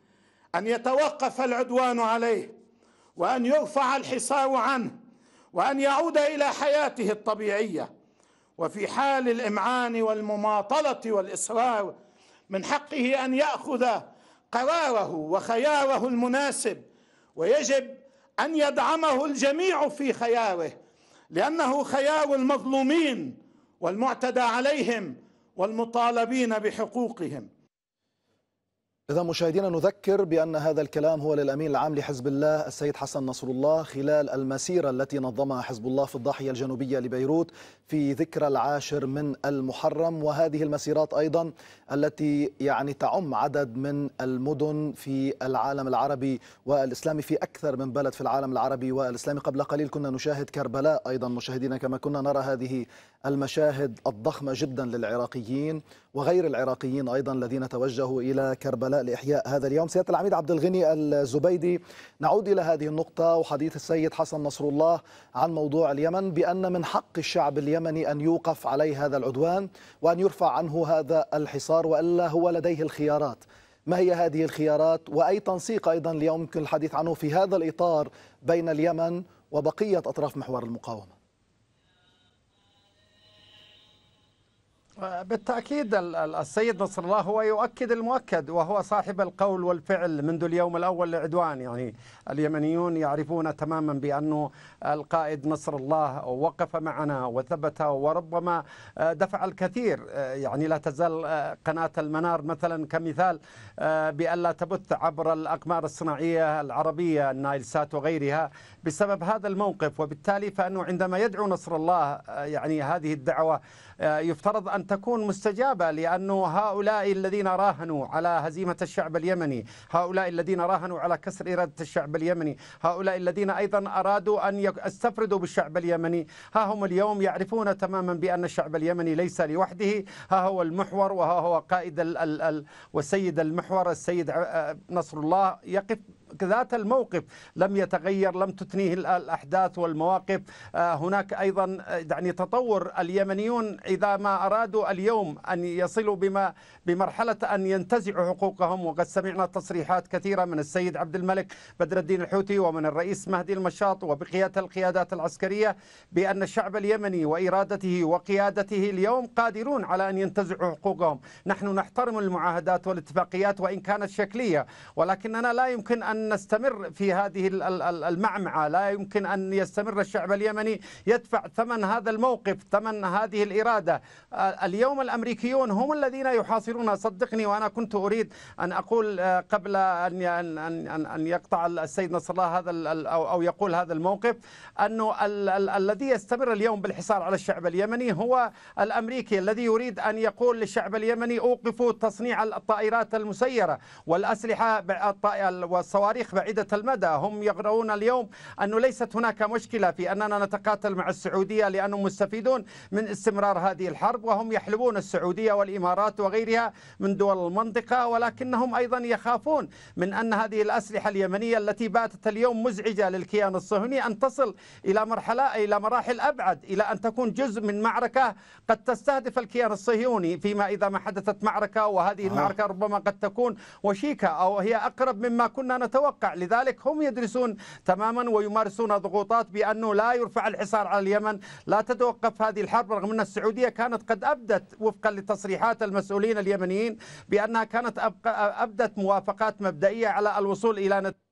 ان يتوقف العدوان عليه وان يرفع الحصار عنه وان يعود الى حياته الطبيعيه وفي حال الامعان والمماطله والاصرار من حقه ان ياخذ قراره وخياره المناسب ويجب ان يدعمه الجميع في خياره لانه خيار المظلومين والمعتدى عليهم والمطالبين بحقوقهم إذا مشاهدينا نذكر بأن هذا الكلام هو للأمين العام لحزب الله السيد حسن نصر الله خلال المسيرة التي نظمها حزب الله في الضاحية الجنوبية لبيروت في ذكرى العاشر من المحرم وهذه المسيرات أيضا التي يعني تعم عدد من المدن في العالم العربي والإسلامي في أكثر من بلد في العالم العربي والإسلامي قبل قليل كنا نشاهد كربلاء أيضا مشاهدينا كما كنا نرى هذه المشاهد الضخمة جدا للعراقيين وغير العراقيين أيضا الذين توجهوا إلى كربلاء لإحياء هذا اليوم سيادة العميد عبد الغني الزبيدي نعود إلى هذه النقطة وحديث السيد حسن نصر الله عن موضوع اليمن بأن من حق الشعب اليمني أن يوقف عليه هذا العدوان وأن يرفع عنه هذا الحصار وإلا هو لديه الخيارات ما هي هذه الخيارات وأي تنسيق أيضا يمكن الحديث عنه في هذا الإطار بين اليمن وبقية أطراف محور المقاومة بالتأكيد السيد نصر الله هو يؤكد المؤكد وهو صاحب القول والفعل منذ اليوم الأول لعدوان يعني اليمنيون يعرفون تماما بأنه القائد نصر الله وقف معنا وثبت وربما دفع الكثير يعني لا تزال قناة المنار مثلا كمثال بألا تبث عبر الأقمار الصناعية العربية النايل سات وغيرها بسبب هذا الموقف وبالتالي فأنه عندما يدعو نصر الله يعني هذه الدعوة يفترض أن تكون مستجابة لأنه هؤلاء الذين راهنوا على هزيمة الشعب اليمني هؤلاء الذين راهنوا على كسر إرادة الشعب اليمني هؤلاء الذين أيضا أرادوا أن يستفردوا بالشعب اليمني ها هم اليوم يعرفون تماما بأن الشعب اليمني ليس لوحده ها هو المحور وها هو قائد ال ال ال وسيد المحور السيد آه، نصر الله يقف ذات الموقف لم يتغير لم تثنيه الأحداث والمواقف آه، هناك أيضا آه، يعني تطور اليمنيون إذا ما أرادوا اليوم أن يصلوا بما بمرحلة أن ينتزعوا حقوقهم وقد سمعنا تصريحات كثيرة من السيد عبد الملك بدر الدين الحوثي ومن الرئيس مهدي المشاط وبقيادة القيادات العسكرية بأن الشعب اليمني وإرادته وقيادته اليوم قادرون على أن ينتزعوا حقوقهم نحن نحترم المعاهدات والاتفاقيات وإن كانت شكلية ولكننا لا يمكن أن أن نستمر في هذه المعمعة لا يمكن أن يستمر الشعب اليمني يدفع ثمن هذا الموقف ثمن هذه الإرادة اليوم الأمريكيون هم الذين يحاصرون صدقني وأنا كنت أريد أن أقول قبل أن أن أن يقطع السيد نصر الله هذا أو يقول هذا الموقف أنه ال ال الذي يستمر اليوم بالحصار على الشعب اليمني هو الأمريكي الذي يريد أن يقول للشعب اليمني أوقفوا تصنيع الطائرات المسيرة والأسلحة الطائرة والصواريخ صواريخ بعيدة المدى هم يقرؤون اليوم أنه ليست هناك مشكلة في أننا نتقاتل مع السعودية لأنهم مستفيدون من استمرار هذه الحرب وهم يحلبون السعودية والإمارات وغيرها من دول المنطقة ولكنهم أيضا يخافون من أن هذه الأسلحة اليمنية التي باتت اليوم مزعجة للكيان الصهيوني أن تصل إلى مرحلة إلى مراحل أبعد إلى أن تكون جزء من معركة قد تستهدف الكيان الصهيوني فيما إذا ما حدثت معركة وهذه المعركة ربما قد تكون وشيكة أو هي أقرب مما كنا نتوقع يتوقع لذلك هم يدرسون تماما ويمارسون ضغوطات بأنه لا يرفع الحصار على اليمن لا تتوقف هذه الحرب رغم أن السعودية كانت قد أبدت وفقا لتصريحات المسؤولين اليمنيين بأنها كانت أبدت موافقات مبدئية على الوصول إلى نتيجة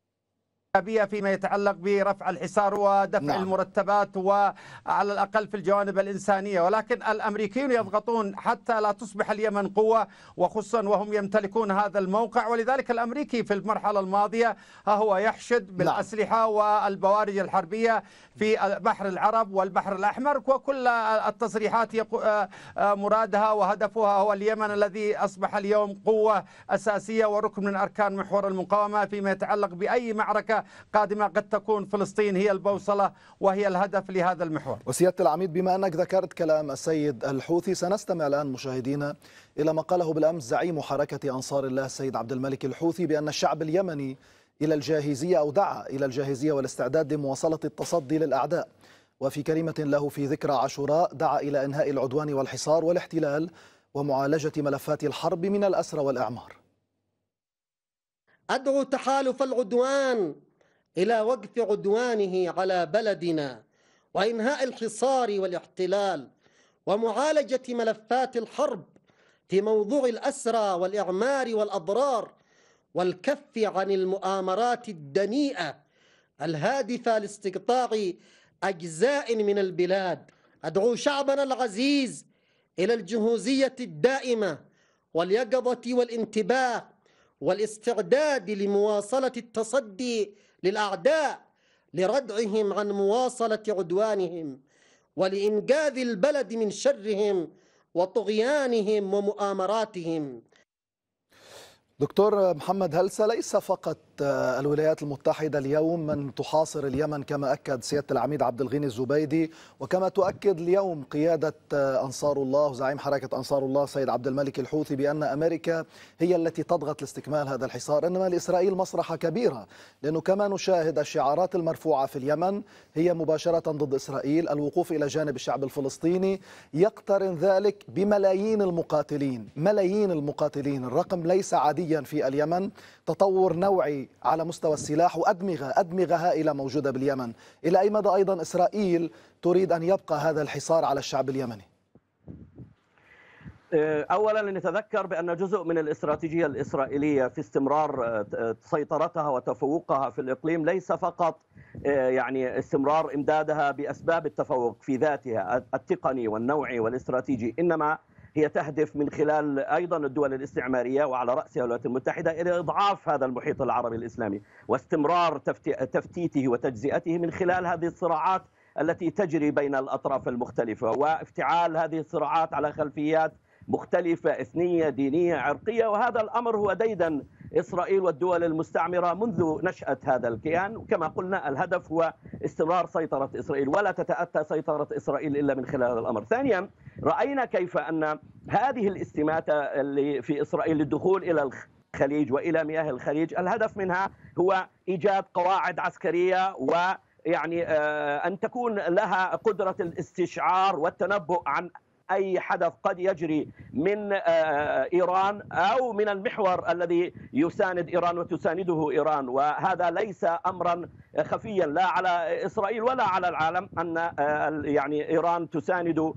إيجابية فيما يتعلق برفع الحصار ودفع نعم. المرتبات وعلى الأقل في الجوانب الإنسانية ولكن الأمريكيون يضغطون حتى لا تصبح اليمن قوة وخصوصا وهم يمتلكون هذا الموقع ولذلك الأمريكي في المرحلة الماضية ها هو يحشد نعم. بالأسلحة والبوارج الحربية في بحر العرب والبحر الأحمر وكل التصريحات آه، آه، مرادها وهدفها هو اليمن الذي أصبح اليوم قوة أساسية وركن من أركان محور المقاومة فيما يتعلق بأي معركة قادمة قد تكون فلسطين هي البوصلة وهي الهدف لهذا المحور وسيادة العميد بما أنك ذكرت كلام السيد الحوثي سنستمع الآن مشاهدينا إلى ما قاله بالأمس زعيم حركة أنصار الله السيد عبد الملك الحوثي بأن الشعب اليمني إلى الجاهزية أو دعا إلى الجاهزية والاستعداد لمواصلة التصدي للأعداء وفي كلمة له في ذكرى عاشوراء دعا إلى إنهاء العدوان والحصار والاحتلال ومعالجة ملفات الحرب من الأسر والأعمار أدعو تحالف العدوان إلى وقف عدوانه على بلدنا وإنهاء الحصار والاحتلال ومعالجة ملفات الحرب في موضوع الأسرى والإعمار والأضرار والكف عن المؤامرات الدنيئة الهادفة لاستقطاع أجزاء من البلاد أدعو شعبنا العزيز إلى الجهوزية الدائمة واليقظة والانتباه والاستعداد لمواصلة التصدي للأعداء لردعهم عن مواصلة عدوانهم ولانقاذ البلد من شرهم وطغيانهم ومؤامراتهم دكتور محمد هلسة ليس فقط آه، الولايات المتحدة اليوم من تحاصر اليمن كما أكد سيادة العميد عبد الغني الزبيدي وكما تؤكد اليوم قيادة آه، أنصار الله زعيم حركة أنصار الله سيد عبد الملك الحوثي بأن أمريكا هي التي تضغط لاستكمال هذا الحصار إنما لإسرائيل مصلحة كبيرة لأنه كما نشاهد الشعارات المرفوعة في اليمن هي مباشرة ضد إسرائيل الوقوف إلى جانب الشعب الفلسطيني يقترن ذلك بملايين المقاتلين ملايين المقاتلين الرقم ليس عديد داخليا في اليمن تطور نوعي على مستوى السلاح وأدمغة أدمغة هائلة موجودة باليمن إلى أي مدى أيضا إسرائيل تريد أن يبقى هذا الحصار على الشعب اليمني أه، اولا لنتذكر بان جزء من الاستراتيجيه الاسرائيليه في استمرار أه، سيطرتها وتفوقها في الاقليم ليس فقط أه، يعني استمرار امدادها باسباب التفوق في ذاتها التقني والنوعي والاستراتيجي انما هي تهدف من خلال ايضا الدول الاستعماريه وعلى راسها الولايات المتحده الى اضعاف هذا المحيط العربي الاسلامي واستمرار تفتيته وتجزئته من خلال هذه الصراعات التي تجري بين الاطراف المختلفه وافتعال هذه الصراعات على خلفيات مختلفة إثنية دينية عرقية وهذا الأمر هو ديدا إسرائيل والدول المستعمرة منذ نشأة هذا الكيان وكما قلنا الهدف هو استمرار سيطرة إسرائيل ولا تتأتى سيطرة إسرائيل إلا من خلال هذا الأمر ثانيا رأينا كيف أن هذه الاستماتة اللي في إسرائيل للدخول إلى الخليج وإلى مياه الخليج الهدف منها هو إيجاد قواعد عسكرية ويعني آه، أن تكون لها قدرة الاستشعار والتنبؤ عن اي حدث قد يجري من آه، آه، ايران او من المحور الذي يساند ايران وتسانده ايران وهذا ليس امرا خفيا لا على اسرائيل ولا على العالم ان آه، يعني ايران تساند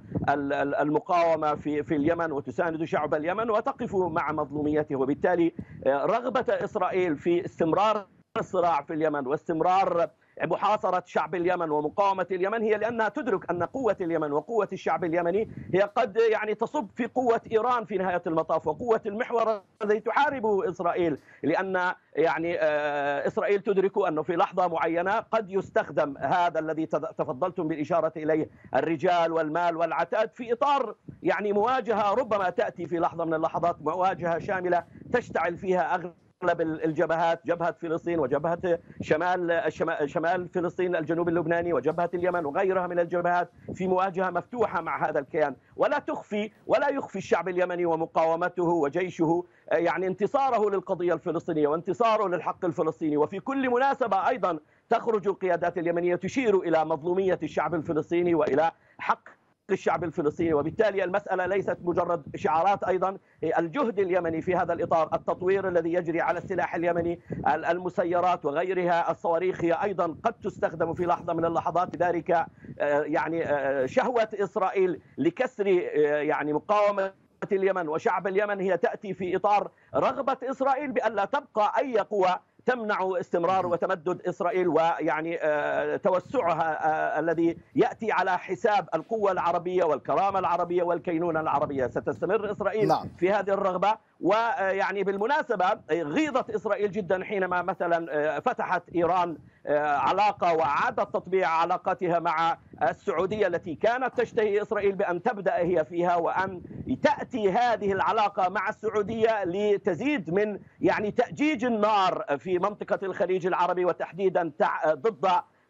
المقاومه في في اليمن وتساند شعب اليمن وتقف مع مظلوميته وبالتالي رغبه اسرائيل في استمرار الصراع في اليمن واستمرار محاصرة شعب اليمن ومقاومة اليمن هي لأنها تدرك أن قوة اليمن وقوة الشعب اليمني هي قد يعني تصب في قوة إيران في نهاية المطاف وقوة المحور الذي تحاربه إسرائيل لأن يعني آه، إسرائيل تدرك أنه في لحظة معينة قد يستخدم هذا الذي تفضلتم بالإشارة إليه الرجال والمال والعتاد في إطار يعني مواجهة ربما تأتي في لحظة من اللحظات مواجهة شاملة تشتعل فيها أغلب اغلب الجبهات جبهه فلسطين وجبهه شمال شمال فلسطين الجنوب اللبناني وجبهه اليمن وغيرها من الجبهات في مواجهه مفتوحه مع هذا الكيان ولا تخفي ولا يخفي الشعب اليمني ومقاومته وجيشه آه، يعني انتصاره للقضيه الفلسطينيه وانتصاره للحق الفلسطيني وفي كل مناسبه ايضا تخرج القيادات اليمنيه تشير الى مظلوميه الشعب الفلسطيني والى حق الشعب الفلسطيني وبالتالي المسألة ليست مجرد شعارات أيضا الجهد اليمني في هذا الإطار التطوير الذي يجري على السلاح اليمني المسيرات وغيرها الصواريخ هي أيضا قد تستخدم في لحظة من اللحظات ذلك آه، يعني آه، شهوة إسرائيل لكسر آه، يعني مقاومة اليمن وشعب اليمن هي تأتي في إطار رغبة إسرائيل بأن لا تبقى أي قوى تمنع استمرار وتمدد إسرائيل ويعني آه، توسعها آه، الذي يأتي على حساب القوة العربية والكرامة العربية والكينونة العربية ستستمر إسرائيل نعم. في هذه الرغبة ويعني بالمناسبة غيظت إسرائيل جدا حينما مثلا آه، فتحت إيران آه، علاقة وأعادت تطبيع علاقتها مع السعودية التي كانت تشتهي إسرائيل بأن تبدأ هي فيها وأن تأتي هذه العلاقة مع السعودية لتزيد من يعني تأجيج النار في منطقة الخليج العربي وتحديدا ضد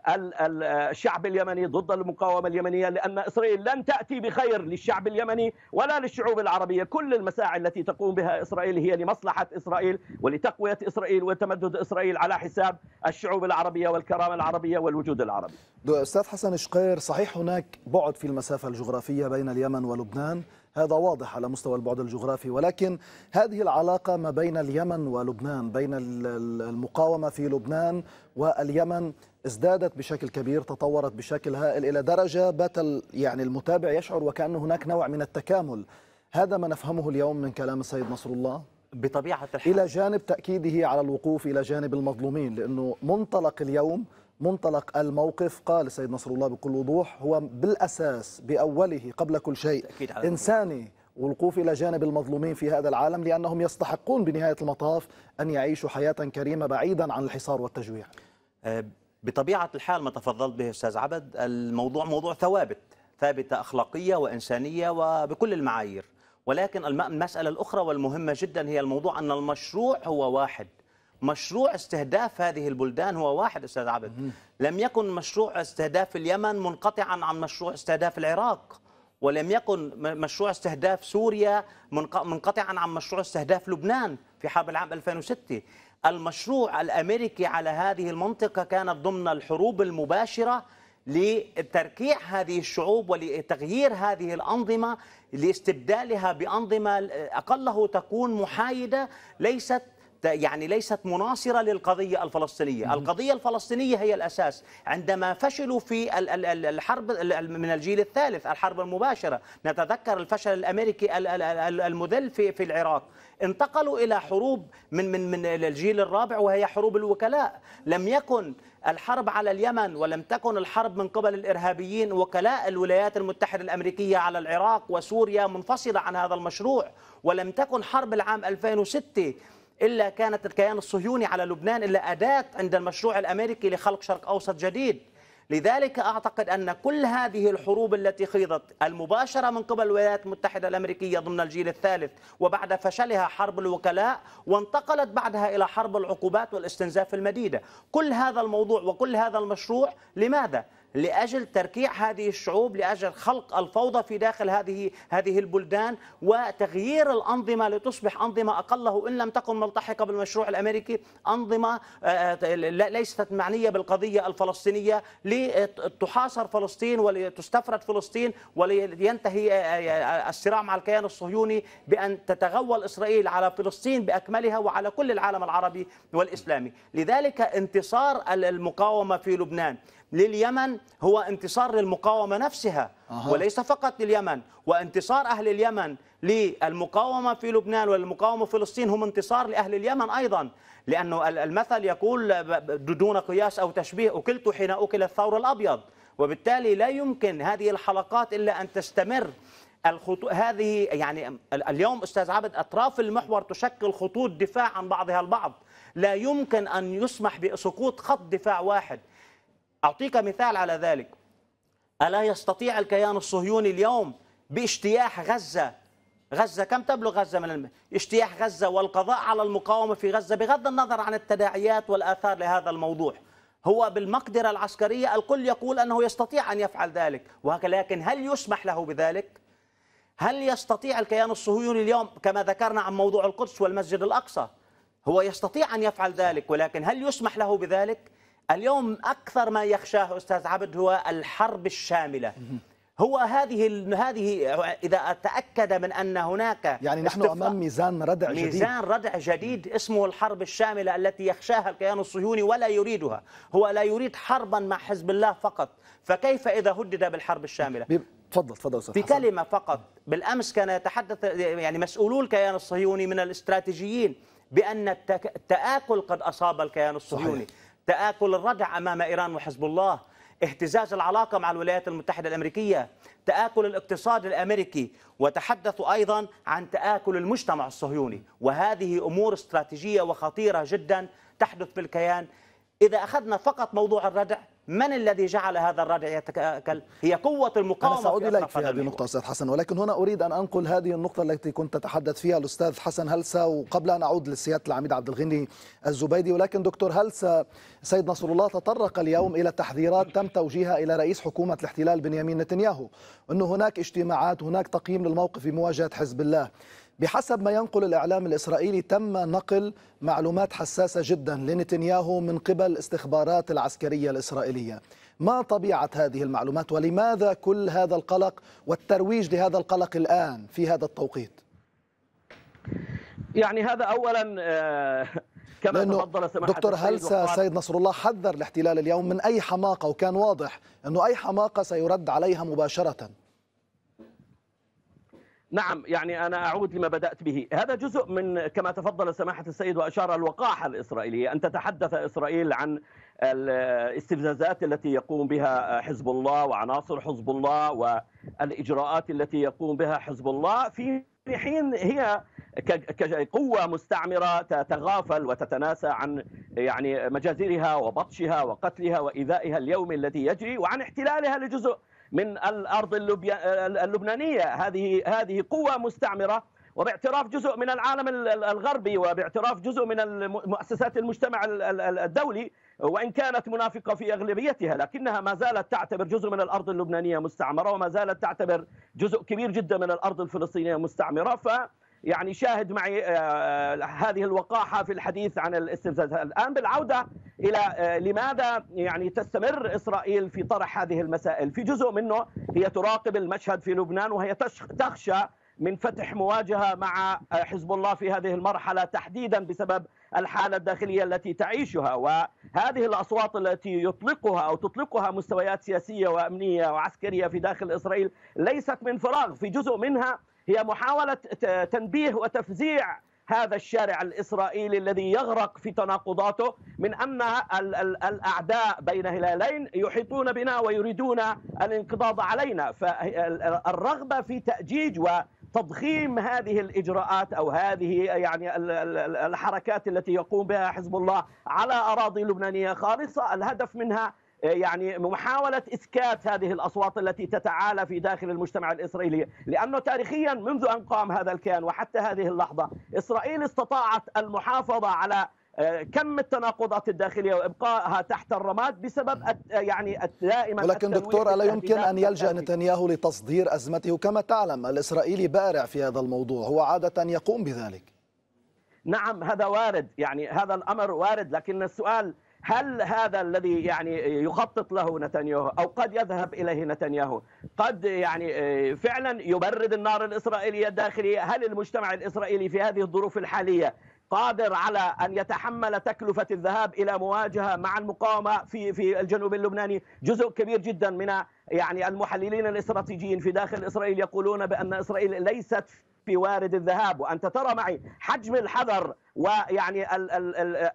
الشعب اليمني ضد المقاومة اليمنية لأن إسرائيل لن تأتي بخير للشعب اليمني ولا للشعوب العربية كل المساعي التي تقوم بها إسرائيل هي لمصلحة إسرائيل ولتقوية إسرائيل وتمدد إسرائيل على حساب الشعوب العربية والكرامة العربية والوجود العربي أستاذ حسن شقير صحيح هناك بعد في المسافة الجغرافية بين اليمن ولبنان هذا واضح على مستوى البعد الجغرافي ولكن هذه العلاقة ما بين اليمن ولبنان بين المقاومة في لبنان واليمن ازدادت بشكل كبير تطورت بشكل هائل إلى درجة بات يعني المتابع يشعر وكأن هناك نوع من التكامل هذا ما نفهمه اليوم من كلام السيد نصر الله بطبيعة الحال إلى جانب تأكيده على الوقوف إلى جانب المظلومين لأنه منطلق اليوم منطلق الموقف قال السيد نصر الله بكل وضوح هو بالأساس بأوله قبل كل شيء إنساني والوقوف إلى جانب المظلومين في هذا العالم لأنهم يستحقون بنهاية المطاف أن يعيشوا حياة كريمة بعيدا عن الحصار والتجويع آه، بطبيعه الحال ما تفضلت به استاذ عبد الموضوع موضوع ثوابت ثابته اخلاقيه وانسانيه وبكل المعايير ولكن المساله الاخرى والمهمه جدا هي الموضوع ان المشروع هو واحد مشروع استهداف هذه البلدان هو واحد استاذ عبد لم يكن مشروع استهداف اليمن منقطعا عن مشروع استهداف العراق ولم يكن مشروع استهداف سوريا منقطعا عن مشروع استهداف لبنان في حرب العام 2006 المشروع الامريكي على هذه المنطقه كانت ضمن الحروب المباشره لتركيع هذه الشعوب ولتغيير هذه الانظمه لاستبدالها بانظمه اقله تكون محايده ليست يعني ليست مناصرة للقضية الفلسطينية القضية الفلسطينية هي الأساس عندما فشلوا في الحرب من الجيل الثالث الحرب المباشرة نتذكر الفشل الأمريكي المذل في العراق انتقلوا إلى حروب من من من الجيل الرابع وهي حروب الوكلاء لم يكن الحرب على اليمن ولم تكن الحرب من قبل الارهابيين وكلاء الولايات المتحده الامريكيه على العراق وسوريا منفصله عن هذا المشروع ولم تكن حرب العام 2006 إلا كانت الكيان الصهيوني على لبنان إلا أداة عند المشروع الأمريكي لخلق شرق أوسط جديد لذلك أعتقد أن كل هذه الحروب التي خيضت المباشرة من قبل الولايات المتحدة الأمريكية ضمن الجيل الثالث وبعد فشلها حرب الوكلاء وانتقلت بعدها إلى حرب العقوبات والاستنزاف المديدة كل هذا الموضوع وكل هذا المشروع لماذا؟ لاجل تركيع هذه الشعوب لاجل خلق الفوضى في داخل هذه هذه البلدان وتغيير الانظمه لتصبح انظمه اقله ان لم تكن ملتحقه بالمشروع الامريكي انظمه آه، ليست معنيه بالقضيه الفلسطينيه لتحاصر فلسطين ولتستفرد فلسطين ولينتهي آه، آه، الصراع مع الكيان الصهيوني بان تتغول اسرائيل على فلسطين باكملها وعلى كل العالم العربي والاسلامي لذلك انتصار المقاومه في لبنان لليمن هو انتصار للمقاومة نفسها أه. وليس فقط لليمن وانتصار أهل اليمن للمقاومة في لبنان والمقاومة في فلسطين هم انتصار لأهل اليمن أيضا لأنه المثل يقول دون قياس أو تشبيه أكلت حين أكل الثور الأبيض وبالتالي لا يمكن هذه الحلقات إلا أن تستمر الخطو... هذه يعني اليوم استاذ عبد اطراف المحور تشكل خطوط دفاع عن بعضها البعض لا يمكن ان يسمح بسقوط خط دفاع واحد أعطيك مثال على ذلك ألا يستطيع الكيان الصهيوني اليوم باجتياح غزة غزة كم تبلغ غزة من الم... اجتياح غزة والقضاء على المقاومة في غزة بغض النظر عن التداعيات والآثار لهذا الموضوع هو بالمقدرة العسكرية الكل يقول أنه يستطيع أن يفعل ذلك ولكن هل يسمح له بذلك؟ هل يستطيع الكيان الصهيوني اليوم كما ذكرنا عن موضوع القدس والمسجد الأقصى هو يستطيع أن يفعل ذلك ولكن هل يسمح له بذلك؟ اليوم أكثر ما يخشاه أستاذ عبد هو الحرب الشاملة هو هذه هذه اذا تاكد من ان هناك يعني نحن امام ميزان ردع جديد ميزان ردع جديد اسمه الحرب الشامله التي يخشاها الكيان الصهيوني ولا يريدها، هو لا يريد حربا مع حزب الله فقط، فكيف اذا هدد بالحرب الشامله؟ تفضل تفضل استاذ بكلمه فقط بالامس كان يتحدث يعني مسؤولو الكيان الصهيوني من الاستراتيجيين بان التاكل قد اصاب الكيان الصهيوني صحيح. تآكل الردع أمام إيران وحزب الله اهتزاز العلاقة مع الولايات المتحدة الأمريكية تآكل الاقتصاد الأمريكي وتحدثوا أيضا عن تآكل المجتمع الصهيوني وهذه أمور استراتيجية وخطيرة جدا تحدث في الكيان إذا أخذنا فقط موضوع الردع من الذي جعل هذا الردع يتكاكل هي قوة المقاومة أنا سأعود إليك في هذه النقطة أستاذ حسن ولكن هنا أريد أن أنقل هذه النقطة التي كنت تتحدث فيها الأستاذ حسن هلسة وقبل أن أعود لسيادة العميد عبد الغني الزبيدي ولكن دكتور هلسة سيد نصر الله تطرق اليوم إلى تحذيرات تم توجيهها إلى رئيس حكومة الاحتلال بنيامين نتنياهو أنه هناك اجتماعات هناك تقييم للموقف في مواجهة حزب الله بحسب ما ينقل الإعلام الإسرائيلي تم نقل معلومات حساسة جدا لنتنياهو من قبل استخبارات العسكرية الإسرائيلية ما طبيعة هذه المعلومات ولماذا كل هذا القلق والترويج لهذا القلق الآن في هذا التوقيت يعني هذا أولا آه، كما تفضل دكتور هل سيد نصر الله حذر الاحتلال اليوم من أي حماقة وكان واضح أنه أي حماقة سيرد عليها مباشرة نعم يعني أنا أعود لما بدأت به هذا جزء من كما تفضل سماحة السيد وأشار الوقاحة الإسرائيلية أن تتحدث إسرائيل عن الاستفزازات التي يقوم بها حزب الله وعناصر حزب الله والإجراءات التي يقوم بها حزب الله في حين هي كقوة مستعمرة تتغافل وتتناسى عن يعني مجازرها وبطشها وقتلها وإيذائها اليومي الذي يجري وعن احتلالها لجزء من الارض اللبنانيه هذه هذه قوه مستعمره وباعتراف جزء من العالم الغربي وباعتراف جزء من مؤسسات المجتمع الدولي وان كانت منافقه في اغلبيتها لكنها ما زالت تعتبر جزء من الارض اللبنانيه مستعمره وما زالت تعتبر جزء كبير جدا من الارض الفلسطينيه مستعمره ف يعني شاهد معي آه، آه، هذه الوقاحة في الحديث عن الاستفزاز الآن بالعودة إلى آه، لماذا يعني تستمر إسرائيل في طرح هذه المسائل في جزء منه هي تراقب المشهد في لبنان وهي تخشى من فتح مواجهة مع حزب الله في هذه المرحلة تحديدا بسبب الحالة الداخلية التي تعيشها وهذه الأصوات التي يطلقها أو تطلقها مستويات سياسية وأمنية وعسكرية في داخل إسرائيل ليست من فراغ في جزء منها هي محاولة تنبيه وتفزيع هذا الشارع الاسرائيلي الذي يغرق في تناقضاته من ان الاعداء بين هلالين يحيطون بنا ويريدون الانقضاض علينا فالرغبه في تاجيج وتضخيم هذه الاجراءات او هذه يعني الحركات التي يقوم بها حزب الله على اراضي لبنانيه خالصه الهدف منها آه، يعني محاولة إسكات هذه الأصوات التي تتعالى في داخل المجتمع الإسرائيلي لأنه تاريخيا منذ أن قام هذا الكيان وحتى هذه اللحظة إسرائيل استطاعت المحافظة على آه، كم التناقضات الداخليه وابقائها تحت الرماد بسبب آه، يعني دائما ولكن دكتور الا يمكن ان يلجا نتنياهو لتصدير ازمته كما تعلم الاسرائيلي بارع في هذا الموضوع هو عاده يقوم بذلك نعم هذا وارد يعني هذا الامر وارد لكن السؤال هل هذا الذي يعني يخطط له نتنياهو او قد يذهب اليه نتنياهو قد يعني آه، فعلا يبرد النار الاسرائيليه الداخليه هل المجتمع الاسرائيلي في هذه الظروف الحاليه قادر على ان يتحمل تكلفه الذهاب الى مواجهه مع المقاومه في في الجنوب اللبناني جزء كبير جدا من يعني المحللين الاستراتيجيين في داخل إسرائيل يقولون بأن إسرائيل ليست في وارد الذهاب وأنت ترى معي حجم الحذر ويعني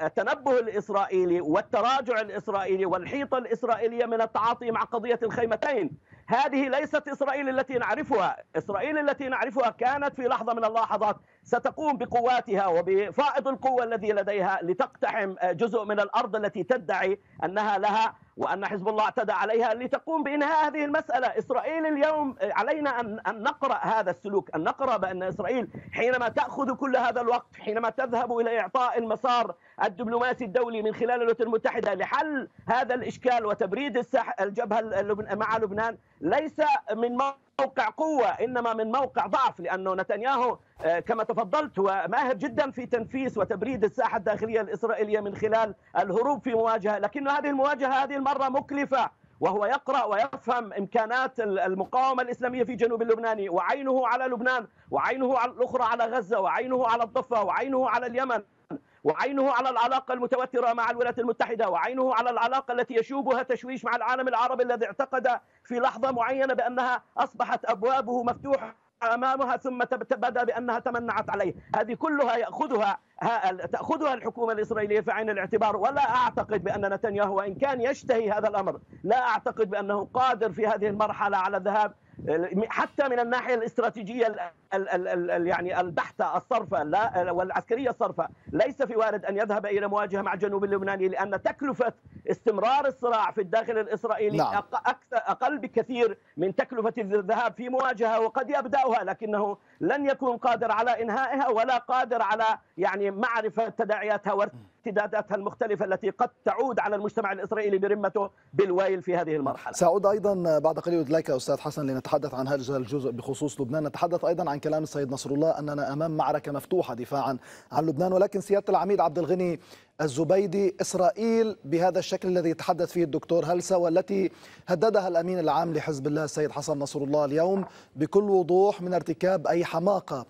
التنبه الإسرائيلي والتراجع الإسرائيلي والحيطة الإسرائيلية من التعاطي مع قضية الخيمتين هذه ليست إسرائيل التي نعرفها إسرائيل التي نعرفها كانت في لحظة من اللحظات ستقوم بقواتها وبفائض القوة الذي لديها لتقتحم جزء من الأرض التي تدعي أنها لها وأن حزب الله اعتدى عليها لتقوم بإنهاء هذه المسألة إسرائيل اليوم علينا أن نقرأ هذا السلوك أن نقرأ بأن إسرائيل حينما تأخذ كل هذا الوقت حينما تذهب إلى إعطاء المسار الدبلوماسي الدولي من خلال الولايات المتحدة لحل هذا الإشكال وتبريد الجبهة مع لبنان ليس من موقع قوة إنما من موقع ضعف لأنه نتنياهو آه، كما تفضلت هو ماهر جدا في تنفيس وتبريد الساحة الداخلية الإسرائيلية من خلال الهروب في مواجهة لكن هذه المواجهة هذه المرة مكلفة وهو يقرأ ويفهم إمكانات المقاومة الإسلامية في جنوب اللبناني وعينه على لبنان وعينه على الأخرى على غزة وعينه على الضفة وعينه على اليمن وعينه على العلاقة المتوترة مع الولايات المتحدة وعينه على العلاقة التي يشوبها تشويش مع العالم العربي الذي اعتقد في لحظة معينة بأنها أصبحت أبوابه مفتوحة امامها ثم بدا بانها تمنعت عليه، هذه كلها ياخذها تاخذها الحكومه الاسرائيليه في عين الاعتبار ولا اعتقد بان نتنياهو وان كان يشتهي هذا الامر، لا اعتقد بانه قادر في هذه المرحله على الذهاب حتى من الناحيه الاستراتيجيه ال ال ال يعني البحته الصرفه لا والعسكريه الصرفه ليس في وارد ان يذهب الى مواجهه مع الجنوب اللبناني لان تكلفه استمرار الصراع في الداخل الاسرائيلي نعم. اقل بكثير من تكلفه الذهاب في مواجهه وقد يبداها لكنه لن يكون قادر على انهائها ولا قادر على يعني معرفه تداعياتها ارتداداتها المختلفة التي قد تعود على المجتمع الإسرائيلي برمته بالويل في هذه المرحلة سأعود أيضا بعد قليل لك أستاذ حسن لنتحدث عن هذا الجزء بخصوص لبنان نتحدث أيضا عن كلام السيد نصر الله أننا أمام معركة مفتوحة دفاعا عن لبنان ولكن سيادة العميد عبد الغني الزبيدي إسرائيل بهذا الشكل الذي يتحدث فيه الدكتور هلسة والتي هددها الأمين العام لحزب الله السيد حسن نصر الله اليوم بكل وضوح من ارتكاب أي حماقة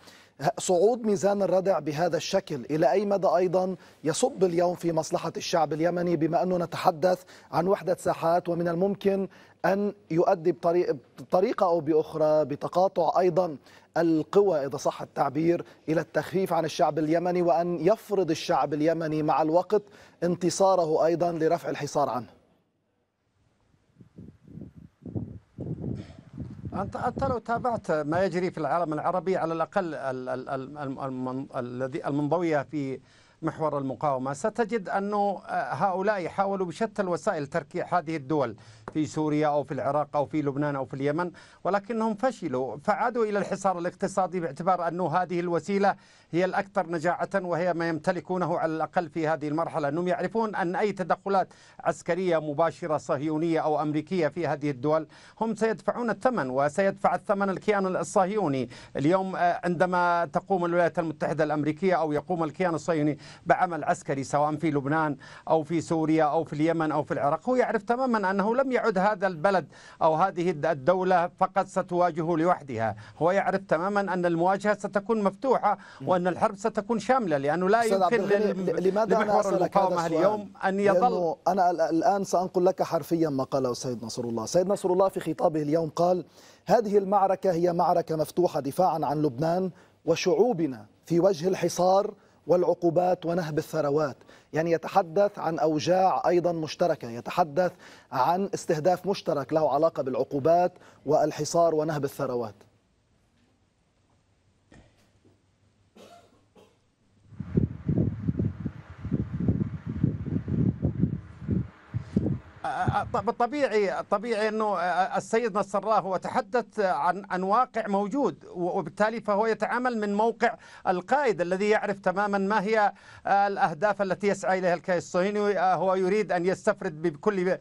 صعود ميزان الردع بهذا الشكل إلى أي مدى أيضا يصب اليوم في مصلحة الشعب اليمني بما أنه نتحدث عن وحدة ساحات ومن الممكن أن يؤدي بطريقة أو بأخرى بتقاطع أيضا القوى إذا صح التعبير إلى التخفيف عن الشعب اليمني وأن يفرض الشعب اليمني مع الوقت انتصاره أيضا لرفع الحصار عنه انت انت لو تابعت ما يجري في العالم العربي على الاقل الذي المنضويه في محور المقاومه ستجد انه آه، هؤلاء حاولوا بشتى الوسائل تركيع هذه الدول في سوريا او في العراق او في لبنان او في اليمن ولكنهم فشلوا فعادوا الى الحصار الاقتصادي باعتبار انه هذه الوسيله هي الأكثر نجاعة وهي ما يمتلكونه على الأقل في هذه المرحلة أنهم يعرفون أن أي تدخلات عسكرية مباشرة صهيونية أو أمريكية في هذه الدول هم سيدفعون الثمن وسيدفع الثمن الكيان الصهيوني اليوم آه، عندما تقوم الولايات المتحدة الأمريكية أو يقوم الكيان الصهيوني بعمل عسكري سواء في لبنان أو في سوريا أو في اليمن أو في العراق هو يعرف تماما أنه لم يعد هذا البلد أو هذه الدولة فقط ستواجهه لوحدها هو يعرف تماما أن المواجهة ستكون مفتوحة وأن أن الحرب ستكون شاملة لأنه لا يمكن لماذا لمحور المقاومة اليوم أن يظل أنا الآن سأنقل لك حرفيا ما قاله السيد نصر الله سيد نصر الله في خطابه اليوم قال هذه المعركة هي معركة مفتوحة دفاعا عن لبنان وشعوبنا في وجه الحصار والعقوبات ونهب الثروات يعني يتحدث عن أوجاع أيضا مشتركة يتحدث عن استهداف مشترك له علاقة بالعقوبات والحصار ونهب الثروات بالطبيعي طبيعي انه آه، آه، السيد نصر الله هو تحدث عن عن واقع موجود وبالتالي فهو يتعامل من موقع القائد الذي يعرف تماما ما هي آه، الاهداف التي يسعى اليها الكيان الصهيوني هو يريد ان يستفرد بكل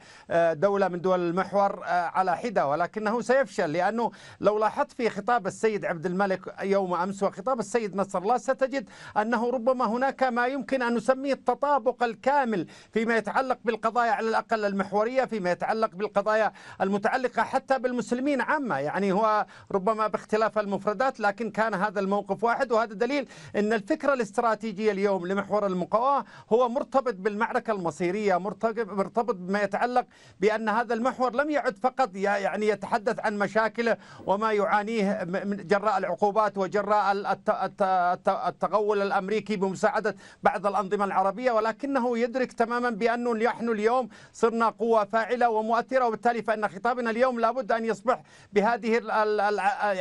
دوله من دول المحور على حده ولكنه سيفشل لانه لو لاحظت في خطاب السيد عبد الملك يوم امس وخطاب السيد نصر الله ستجد انه ربما هناك ما يمكن ان نسميه التطابق الكامل فيما يتعلق بالقضايا على الاقل المحور الجمهورية فيما يتعلق بالقضايا المتعلقة حتى بالمسلمين عامة يعني هو ربما باختلاف المفردات لكن كان هذا الموقف واحد وهذا دليل أن الفكرة الاستراتيجية اليوم لمحور المقاومة هو مرتبط بالمعركة المصيرية مرتبط بما يتعلق بأن هذا المحور لم يعد فقط يعني يتحدث عن مشاكله وما يعانيه جراء العقوبات وجراء التغول الأمريكي بمساعدة بعض الأنظمة العربية ولكنه يدرك تماما بأنه نحن اليوم صرنا قوة فاعلة ومؤثرة وبالتالي فإن خطابنا اليوم لابد أن يصبح بهذه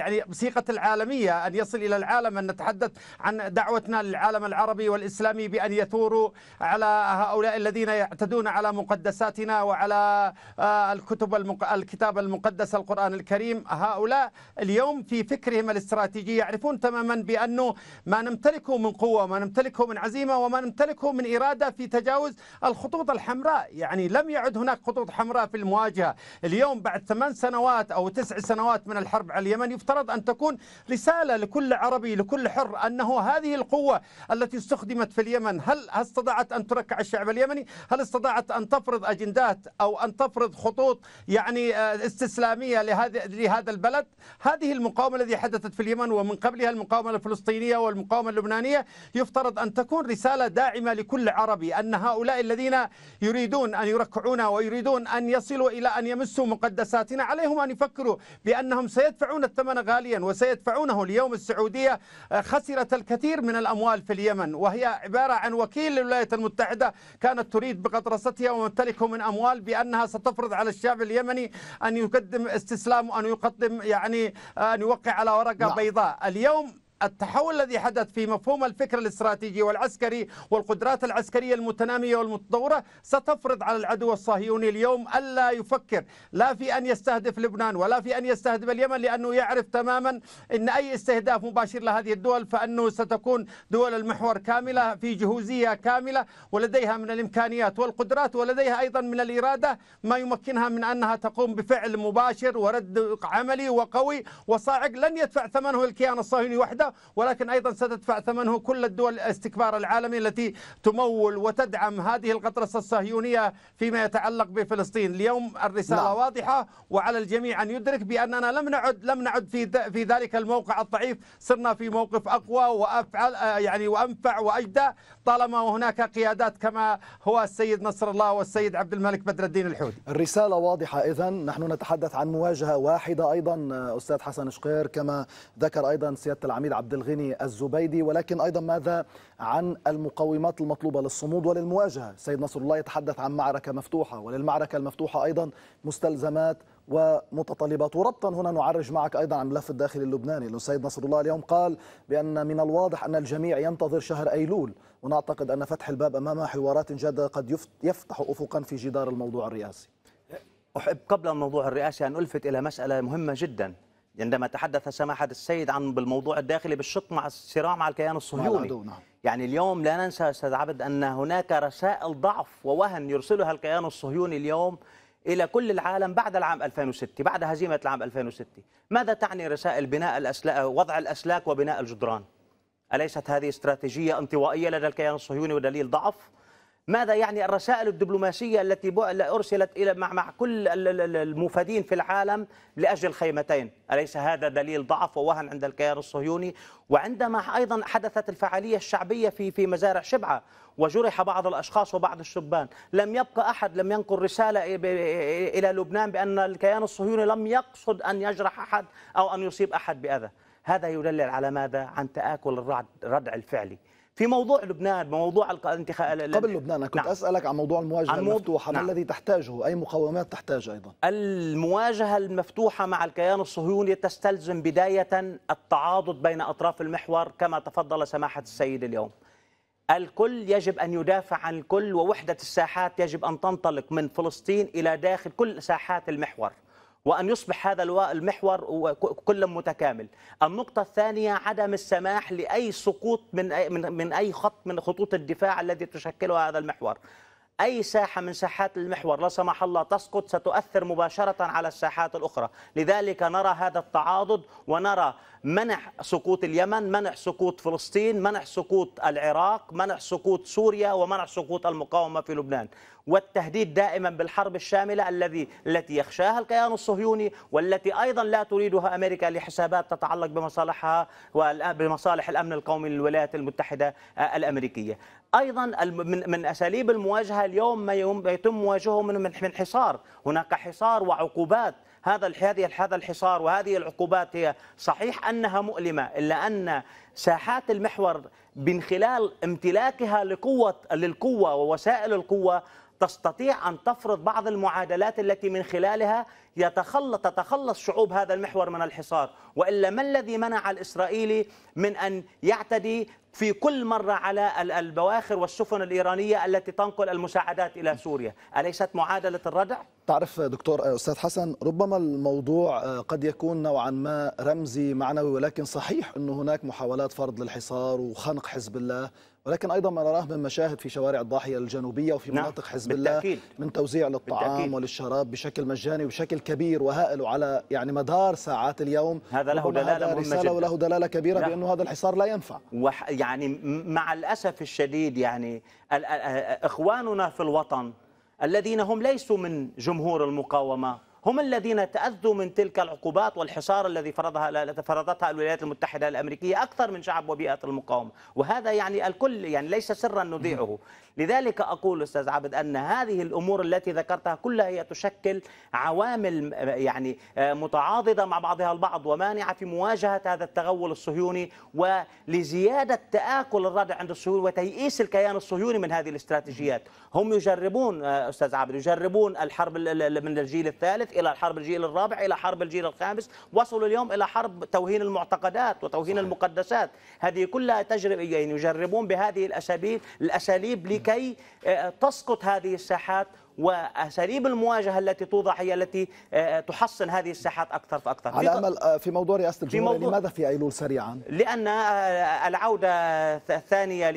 يعني بصيغة العالمية أن يصل إلى العالم أن نتحدث عن دعوتنا للعالم العربي والإسلامي بأن يثوروا على هؤلاء الذين يعتدون على مقدساتنا وعلى آه، الكتب المق... الكتاب المقدس القرآن الكريم هؤلاء اليوم في فكرهم الاستراتيجي يعرفون تماما بأنه ما نمتلكه من قوة ما نمتلكه من عزيمة وما نمتلكه من إرادة في تجاوز الخطوط الحمراء يعني لم يعد هناك هناك خطوط حمراء في المواجهة اليوم بعد ثمان سنوات أو تسع سنوات من الحرب على اليمن يفترض أن تكون رسالة لكل عربي لكل حر أنه هذه القوة التي استخدمت في اليمن هل استطاعت أن تركع الشعب اليمني هل استطاعت أن تفرض أجندات أو أن تفرض خطوط يعني آه، استسلامية لهذا لهذا البلد هذه المقاومة التي حدثت في اليمن ومن قبلها المقاومة الفلسطينية والمقاومة اللبنانية يفترض أن تكون رسالة داعمة لكل عربي أن هؤلاء الذين يريدون أن يركعون ويريدون أن يصلوا إلى أن يمسوا مقدساتنا عليهم أن يفكروا بأنهم سيدفعون الثمن غاليا وسيدفعونه اليوم السعودية آه، خسرت الكثير من الأموال في اليمن وهي عبارة عن وكيل للولايات المتحدة كانت تريد بقدرستها وممتلكه من أموال بأنها ستفرض على الشعب اليمني أن يقدم استسلام وأن يقدم يعني آه، أن يوقع على ورقة لا. نعم. بيضاء اليوم التحول الذي حدث في مفهوم الفكر الاستراتيجي والعسكري والقدرات العسكرية المتنامية والمتطورة ستفرض على العدو الصهيوني اليوم ألا يفكر لا في أن يستهدف لبنان ولا في أن يستهدف اليمن لأنه يعرف تماما أن أي استهداف مباشر لهذه الدول فأنه ستكون دول المحور كاملة في جهوزية كاملة ولديها من الإمكانيات والقدرات ولديها أيضا من الإرادة ما يمكنها من أنها تقوم بفعل مباشر ورد عملي وقوي وصاعق لن يدفع ثمنه الكيان الصهيوني وحده ولكن أيضا ستدفع ثمنه كل الدول الاستكبار العالمي التي تمول وتدعم هذه القطرسة الصهيونية فيما يتعلق بفلسطين اليوم الرسالة لا. نعم. واضحة وعلى الجميع أن يدرك بأننا لم نعد لم نعد في في ذلك الموقع الضعيف صرنا في موقف أقوى وأفعل يعني وأنفع وأجدى طالما هناك قيادات كما هو السيد نصر الله والسيد عبد الملك بدر الدين الحوثي الرسالة واضحة إذا نحن نتحدث عن مواجهة واحدة أيضا أستاذ حسن شقير كما ذكر أيضا سيادة العميد عبد الغني الزبيدي ولكن أيضا ماذا عن المقومات المطلوبة للصمود وللمواجهة سيد نصر الله يتحدث عن معركة مفتوحة وللمعركة المفتوحة أيضا مستلزمات ومتطلبات وربطا هنا نعرج معك أيضا عن ملف الداخل اللبناني السيد نصر الله اليوم قال بأن من الواضح أن الجميع ينتظر شهر أيلول ونعتقد أن فتح الباب أمام حوارات جادة قد يفتح أفقا في جدار الموضوع الرئاسي أحب قبل الموضوع الرئاسي أن ألفت إلى مسألة مهمة جدا عندما تحدث سماحة السيد عن بالموضوع الداخلي بالشط مع الصراع مع الكيان الصهيوني نعم، نعم. يعني اليوم لا ننسى أستاذ عبد أن هناك رسائل ضعف ووهن يرسلها الكيان الصهيوني اليوم إلى كل العالم بعد العام 2006 بعد هزيمة العام 2006 ماذا تعني رسائل بناء الأسلاك وضع الأسلاك وبناء الجدران أليست هذه استراتيجية انطوائية لدى الكيان الصهيوني ودليل ضعف ماذا يعني الرسائل الدبلوماسية التي أرسلت إلى مع, مع كل المفادين في العالم لأجل خيمتين أليس هذا دليل ضعف ووهن عند الكيان الصهيوني وعندما أيضا حدثت الفعالية الشعبية في في مزارع شبعة وجرح بعض الأشخاص وبعض الشبان لم يبقى أحد لم ينقل رسالة إلى لبنان بأن الكيان الصهيوني لم يقصد أن يجرح أحد أو أن يصيب أحد بأذى هذا يدلل على ماذا؟ عن تآكل الردع الفعلي في موضوع لبنان موضوع الانتخاب قبل لبنان انا كنت نعم. اسالك عن موضوع المواجهه عن المفتوحه نعم. ما الذي تحتاجه اي مقومات تحتاج ايضا المواجهه المفتوحه مع الكيان الصهيوني تستلزم بدايه التعاضد بين اطراف المحور كما تفضل سماحه السيد اليوم الكل يجب ان يدافع عن الكل ووحده الساحات يجب ان تنطلق من فلسطين الى داخل كل ساحات المحور وأن يصبح هذا المحور كل متكامل النقطة الثانية عدم السماح لأي سقوط من أي, خط من خطوط الدفاع التي تشكله هذا المحور أي ساحة من ساحات المحور لا سمح الله تسقط ستؤثر مباشرة على الساحات الأخرى لذلك نرى هذا التعاضد ونرى منع سقوط اليمن منع سقوط فلسطين منع سقوط العراق منع سقوط سوريا ومنع سقوط المقاومة في لبنان والتهديد دائما بالحرب الشاملة الذي التي يخشاها الكيان الصهيوني والتي أيضا لا تريدها أمريكا لحسابات تتعلق بمصالحها وبمصالح الأمن القومي للولايات المتحدة الأمريكية ايضا من من اساليب المواجهه اليوم ما يتم مواجهه من من حصار، هناك حصار وعقوبات، هذا هذه هذا الحصار وهذه العقوبات هي صحيح انها مؤلمه الا ان ساحات المحور من خلال امتلاكها لقوه للقوه ووسائل القوه تستطيع أن تفرض بعض المعادلات التي من خلالها يتخلص تتخلص شعوب هذا المحور من الحصار وإلا ما الذي منع الإسرائيلي من أن يعتدي في كل مرة على البواخر والسفن الإيرانية التي تنقل المساعدات إلى سوريا أليست معادلة الردع؟ تعرف دكتور آه، أستاذ حسن ربما الموضوع آه، قد يكون نوعا ما رمزي معنوي ولكن صحيح أنه هناك محاولات فرض للحصار وخنق حزب الله ولكن ايضا ما نراه من مشاهد في شوارع الضاحيه الجنوبيه وفي نعم. مناطق حزب بالتأكيد. الله من توزيع للطعام بالتأكيد. وللشراب بشكل مجاني وبشكل كبير وهائل وعلى يعني مدار ساعات اليوم هذا له دلاله هذا رسالة جدا وله دلاله كبيره نعم. بانه هذا الحصار لا ينفع وح يعني مع الاسف الشديد يعني اخواننا في الوطن الذين هم ليسوا من جمهور المقاومه هم الذين تأذوا من تلك العقوبات والحصار الذي فرضها فرضتها الولايات المتحدة الأمريكية أكثر من شعب وبيئة المقاومة وهذا يعني الكل يعني ليس سرا نذيعه لذلك أقول أستاذ عبد أن هذه الأمور التي ذكرتها كلها هي تشكل عوامل يعني آه، متعاضدة مع بعضها البعض ومانعة في مواجهة هذا التغول الصهيوني ولزيادة تآكل الردع عند الصهيون وتيئيس الكيان الصهيوني من هذه الاستراتيجيات هم يجربون آه، أستاذ عبد يجربون الحرب من الجيل الثالث إلى الحرب الجيل الرابع إلى حرب الجيل الخامس وصلوا اليوم إلى حرب توهين المعتقدات وتوهين صحيح. المقدسات هذه كلها تجربة يعني يجربون بهذه الأساليب الأساليب لك لكي آه، تسقط هذه الساحات واساليب المواجهه التي توضع هي التي آه، آه، تحصن هذه الساحات اكثر فاكثر على امل آه، في موضوع رئاسه الجمهوريه لماذا في ايلول سريعا؟ لان العوده الثانيه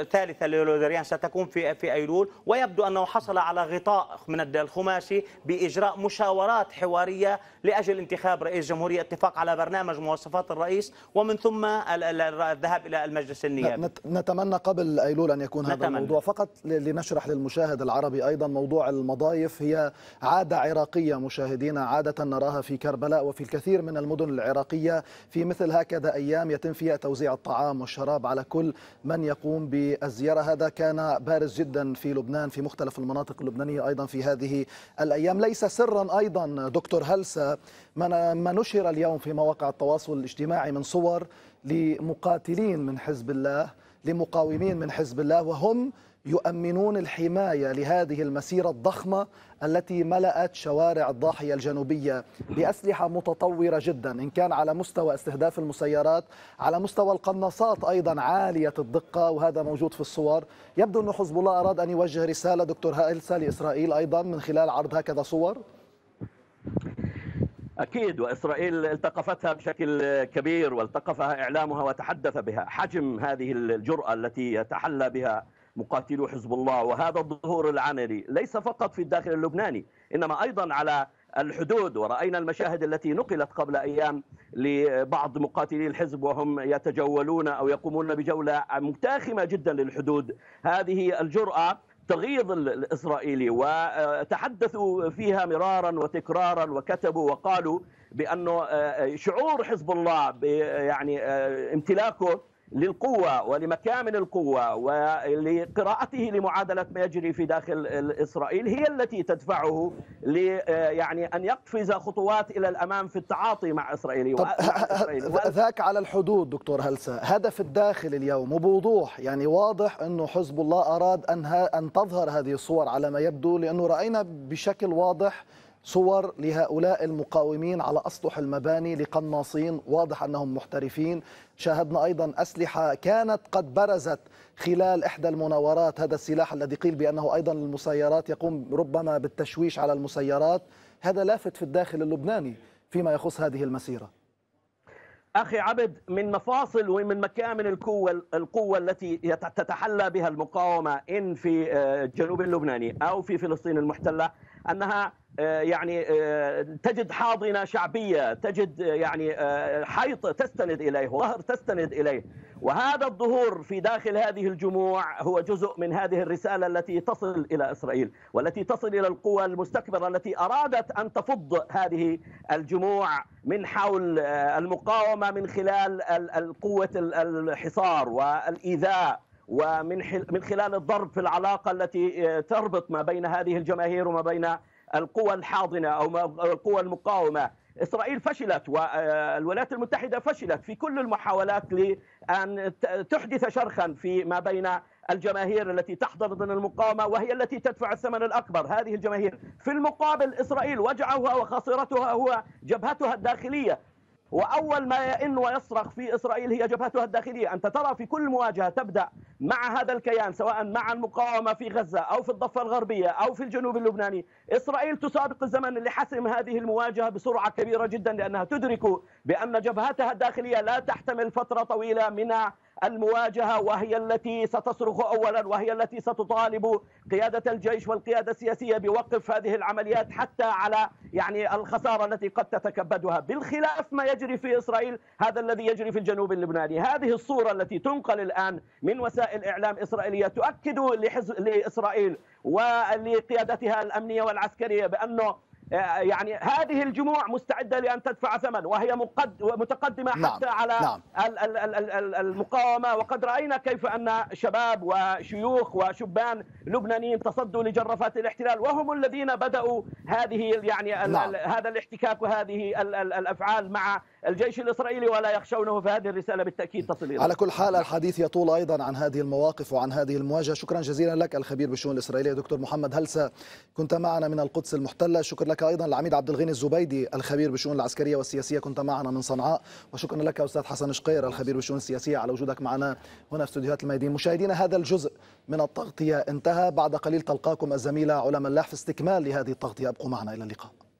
الثالثه للودريان ستكون في في ايلول ويبدو انه حصل على غطاء من الخماسي باجراء مشاورات حواريه لاجل انتخاب رئيس جمهوريه اتفاق على برنامج مواصفات الرئيس ومن ثم الذهاب الى المجلس النيابي نتمنى قبل ايلول ان يكون هذا نتمنى. الموضوع فقط لنشرح للمشاهد العربي ايضا موضوع المضايف هي عادة عراقية مشاهدينا عادة نراها في كربلاء وفي الكثير من المدن العراقية في مثل هكذا أيام يتم فيها توزيع الطعام والشراب على كل من يقوم بالزيارة هذا كان بارز جدا في لبنان في مختلف المناطق اللبنانية أيضا في هذه الأيام ليس سرا أيضا دكتور هلسة ما نشر اليوم في مواقع التواصل الاجتماعي من صور لمقاتلين من حزب الله لمقاومين من حزب الله وهم يؤمنون الحماية لهذه المسيرة الضخمة التي ملأت شوارع الضاحية الجنوبية بأسلحة متطورة جدا إن كان على مستوى استهداف المسيرات على مستوى القناصات أيضا عالية الدقة وهذا موجود في الصور يبدو أن حزب الله أراد أن يوجه رسالة دكتور هائلسة لإسرائيل أيضا من خلال عرض هكذا صور أكيد وإسرائيل التقفتها بشكل كبير والتقفها إعلامها وتحدث بها حجم هذه الجرأة التي يتحلى بها مقاتلو حزب الله وهذا الظهور العملي ليس فقط في الداخل اللبناني إنما أيضا على الحدود ورأينا المشاهد التي نقلت قبل أيام لبعض مقاتلي الحزب وهم يتجولون أو يقومون بجولة متاخمة جدا للحدود هذه الجرأة تغيظ الإسرائيلي وتحدثوا فيها مرارا وتكرارا وكتبوا وقالوا بأنه آه، آه، شعور حزب الله يعني آه، امتلاكه للقوة ولمكامن القوة ولقراءته لمعادلة ما يجري في داخل إسرائيل هي التي تدفعه آه، يعني أن يقفز خطوات إلى الأمام في التعاطي مع إسرائيل, طب ذاك على الحدود دكتور هلسة هدف الداخل اليوم وبوضوح يعني واضح أنه حزب الله أراد أن, أن تظهر هذه الصور على ما يبدو لأنه رأينا بشكل واضح صور لهؤلاء المقاومين على أسطح المباني لقناصين واضح أنهم محترفين شاهدنا أيضا أسلحة كانت قد برزت خلال إحدى المناورات هذا السلاح الذي قيل بأنه أيضا للمسيرات يقوم ربما بالتشويش على المسيرات هذا لافت في الداخل اللبناني فيما يخص هذه المسيرة أخي عبد من مفاصل ومن مكامن القوة القوة التي تتحلى بها المقاومة إن في آه، جنوب اللبناني أو في فلسطين المحتلة انها آه، يعني آه، تجد حاضنه شعبيه، تجد آه، يعني حيط تستند اليه، ظهر تستند اليه، وهذا الظهور في داخل هذه الجموع هو جزء من هذه الرساله التي تصل الى اسرائيل، والتي تصل الى القوى المستكبره التي ارادت ان تفض هذه الجموع من حول المقاومه من خلال قوه الحصار والايذاء ومن من خلال الضرب في العلاقه التي آه، تربط ما بين هذه الجماهير وما بين القوى الحاضنه او القوى المقاومه اسرائيل فشلت والولايات آه، المتحده فشلت في كل المحاولات لان تحدث شرخا في ما بين الجماهير التي تحضر ضمن المقاومه وهي التي تدفع الثمن الاكبر هذه الجماهير في المقابل اسرائيل وجعها وخسارتها هو جبهتها الداخليه واول ما يئن ويصرخ في اسرائيل هي جبهتها الداخليه انت ترى في كل مواجهه تبدا مع هذا الكيان سواء مع المقاومة في غزة أو في الضفة الغربية أو في الجنوب اللبناني إسرائيل تسابق الزمن لحسم هذه المواجهة بسرعة كبيرة جدا لأنها تدرك بأن جبهتها الداخلية لا تحتمل فترة طويلة من المواجهة وهي التي ستصرخ أولا وهي التي ستطالب قيادة الجيش والقيادة السياسية بوقف هذه العمليات حتى على يعني الخسارة التي قد تتكبدها بالخلاف ما يجري في إسرائيل هذا الذي يجري في الجنوب اللبناني هذه الصورة التي تنقل الآن من وسائل وسائل إعلام إسرائيلية تؤكد لحزب لإسرائيل ولقيادتها الأمنية والعسكرية بأنه آه، يعني هذه الجموع مستعده لان تدفع ثمن وهي متقدمه نعم. حتى على نعم. المقاومه وقد راينا كيف ان شباب وشيوخ وشبان لبنانيين تصدوا لجرافات الاحتلال وهم الذين بداوا هذه يعني نعم. هذا الاحتكاك وهذه الافعال مع الجيش الإسرائيلي ولا يخشونه فهذه الرسالة بالتأكيد تصل إلى على كل حال الحديث يطول أيضا عن هذه المواقف وعن هذه المواجهة شكرا جزيلا لك الخبير بالشؤون الإسرائيلية دكتور محمد هلسة كنت معنا من القدس المحتلة شكرا لك أيضا العميد عبد الغني الزبيدي الخبير بالشؤون العسكرية والسياسية كنت معنا من صنعاء وشكرا لك أستاذ حسن شقير الخبير بالشؤون السياسية على وجودك معنا هنا في استديوهات الميادين مشاهدينا هذا الجزء من التغطية انتهى بعد قليل تلقاكم الزميلة علماء ملاح في استكمال لهذه التغطية ابقوا معنا إلى اللقاء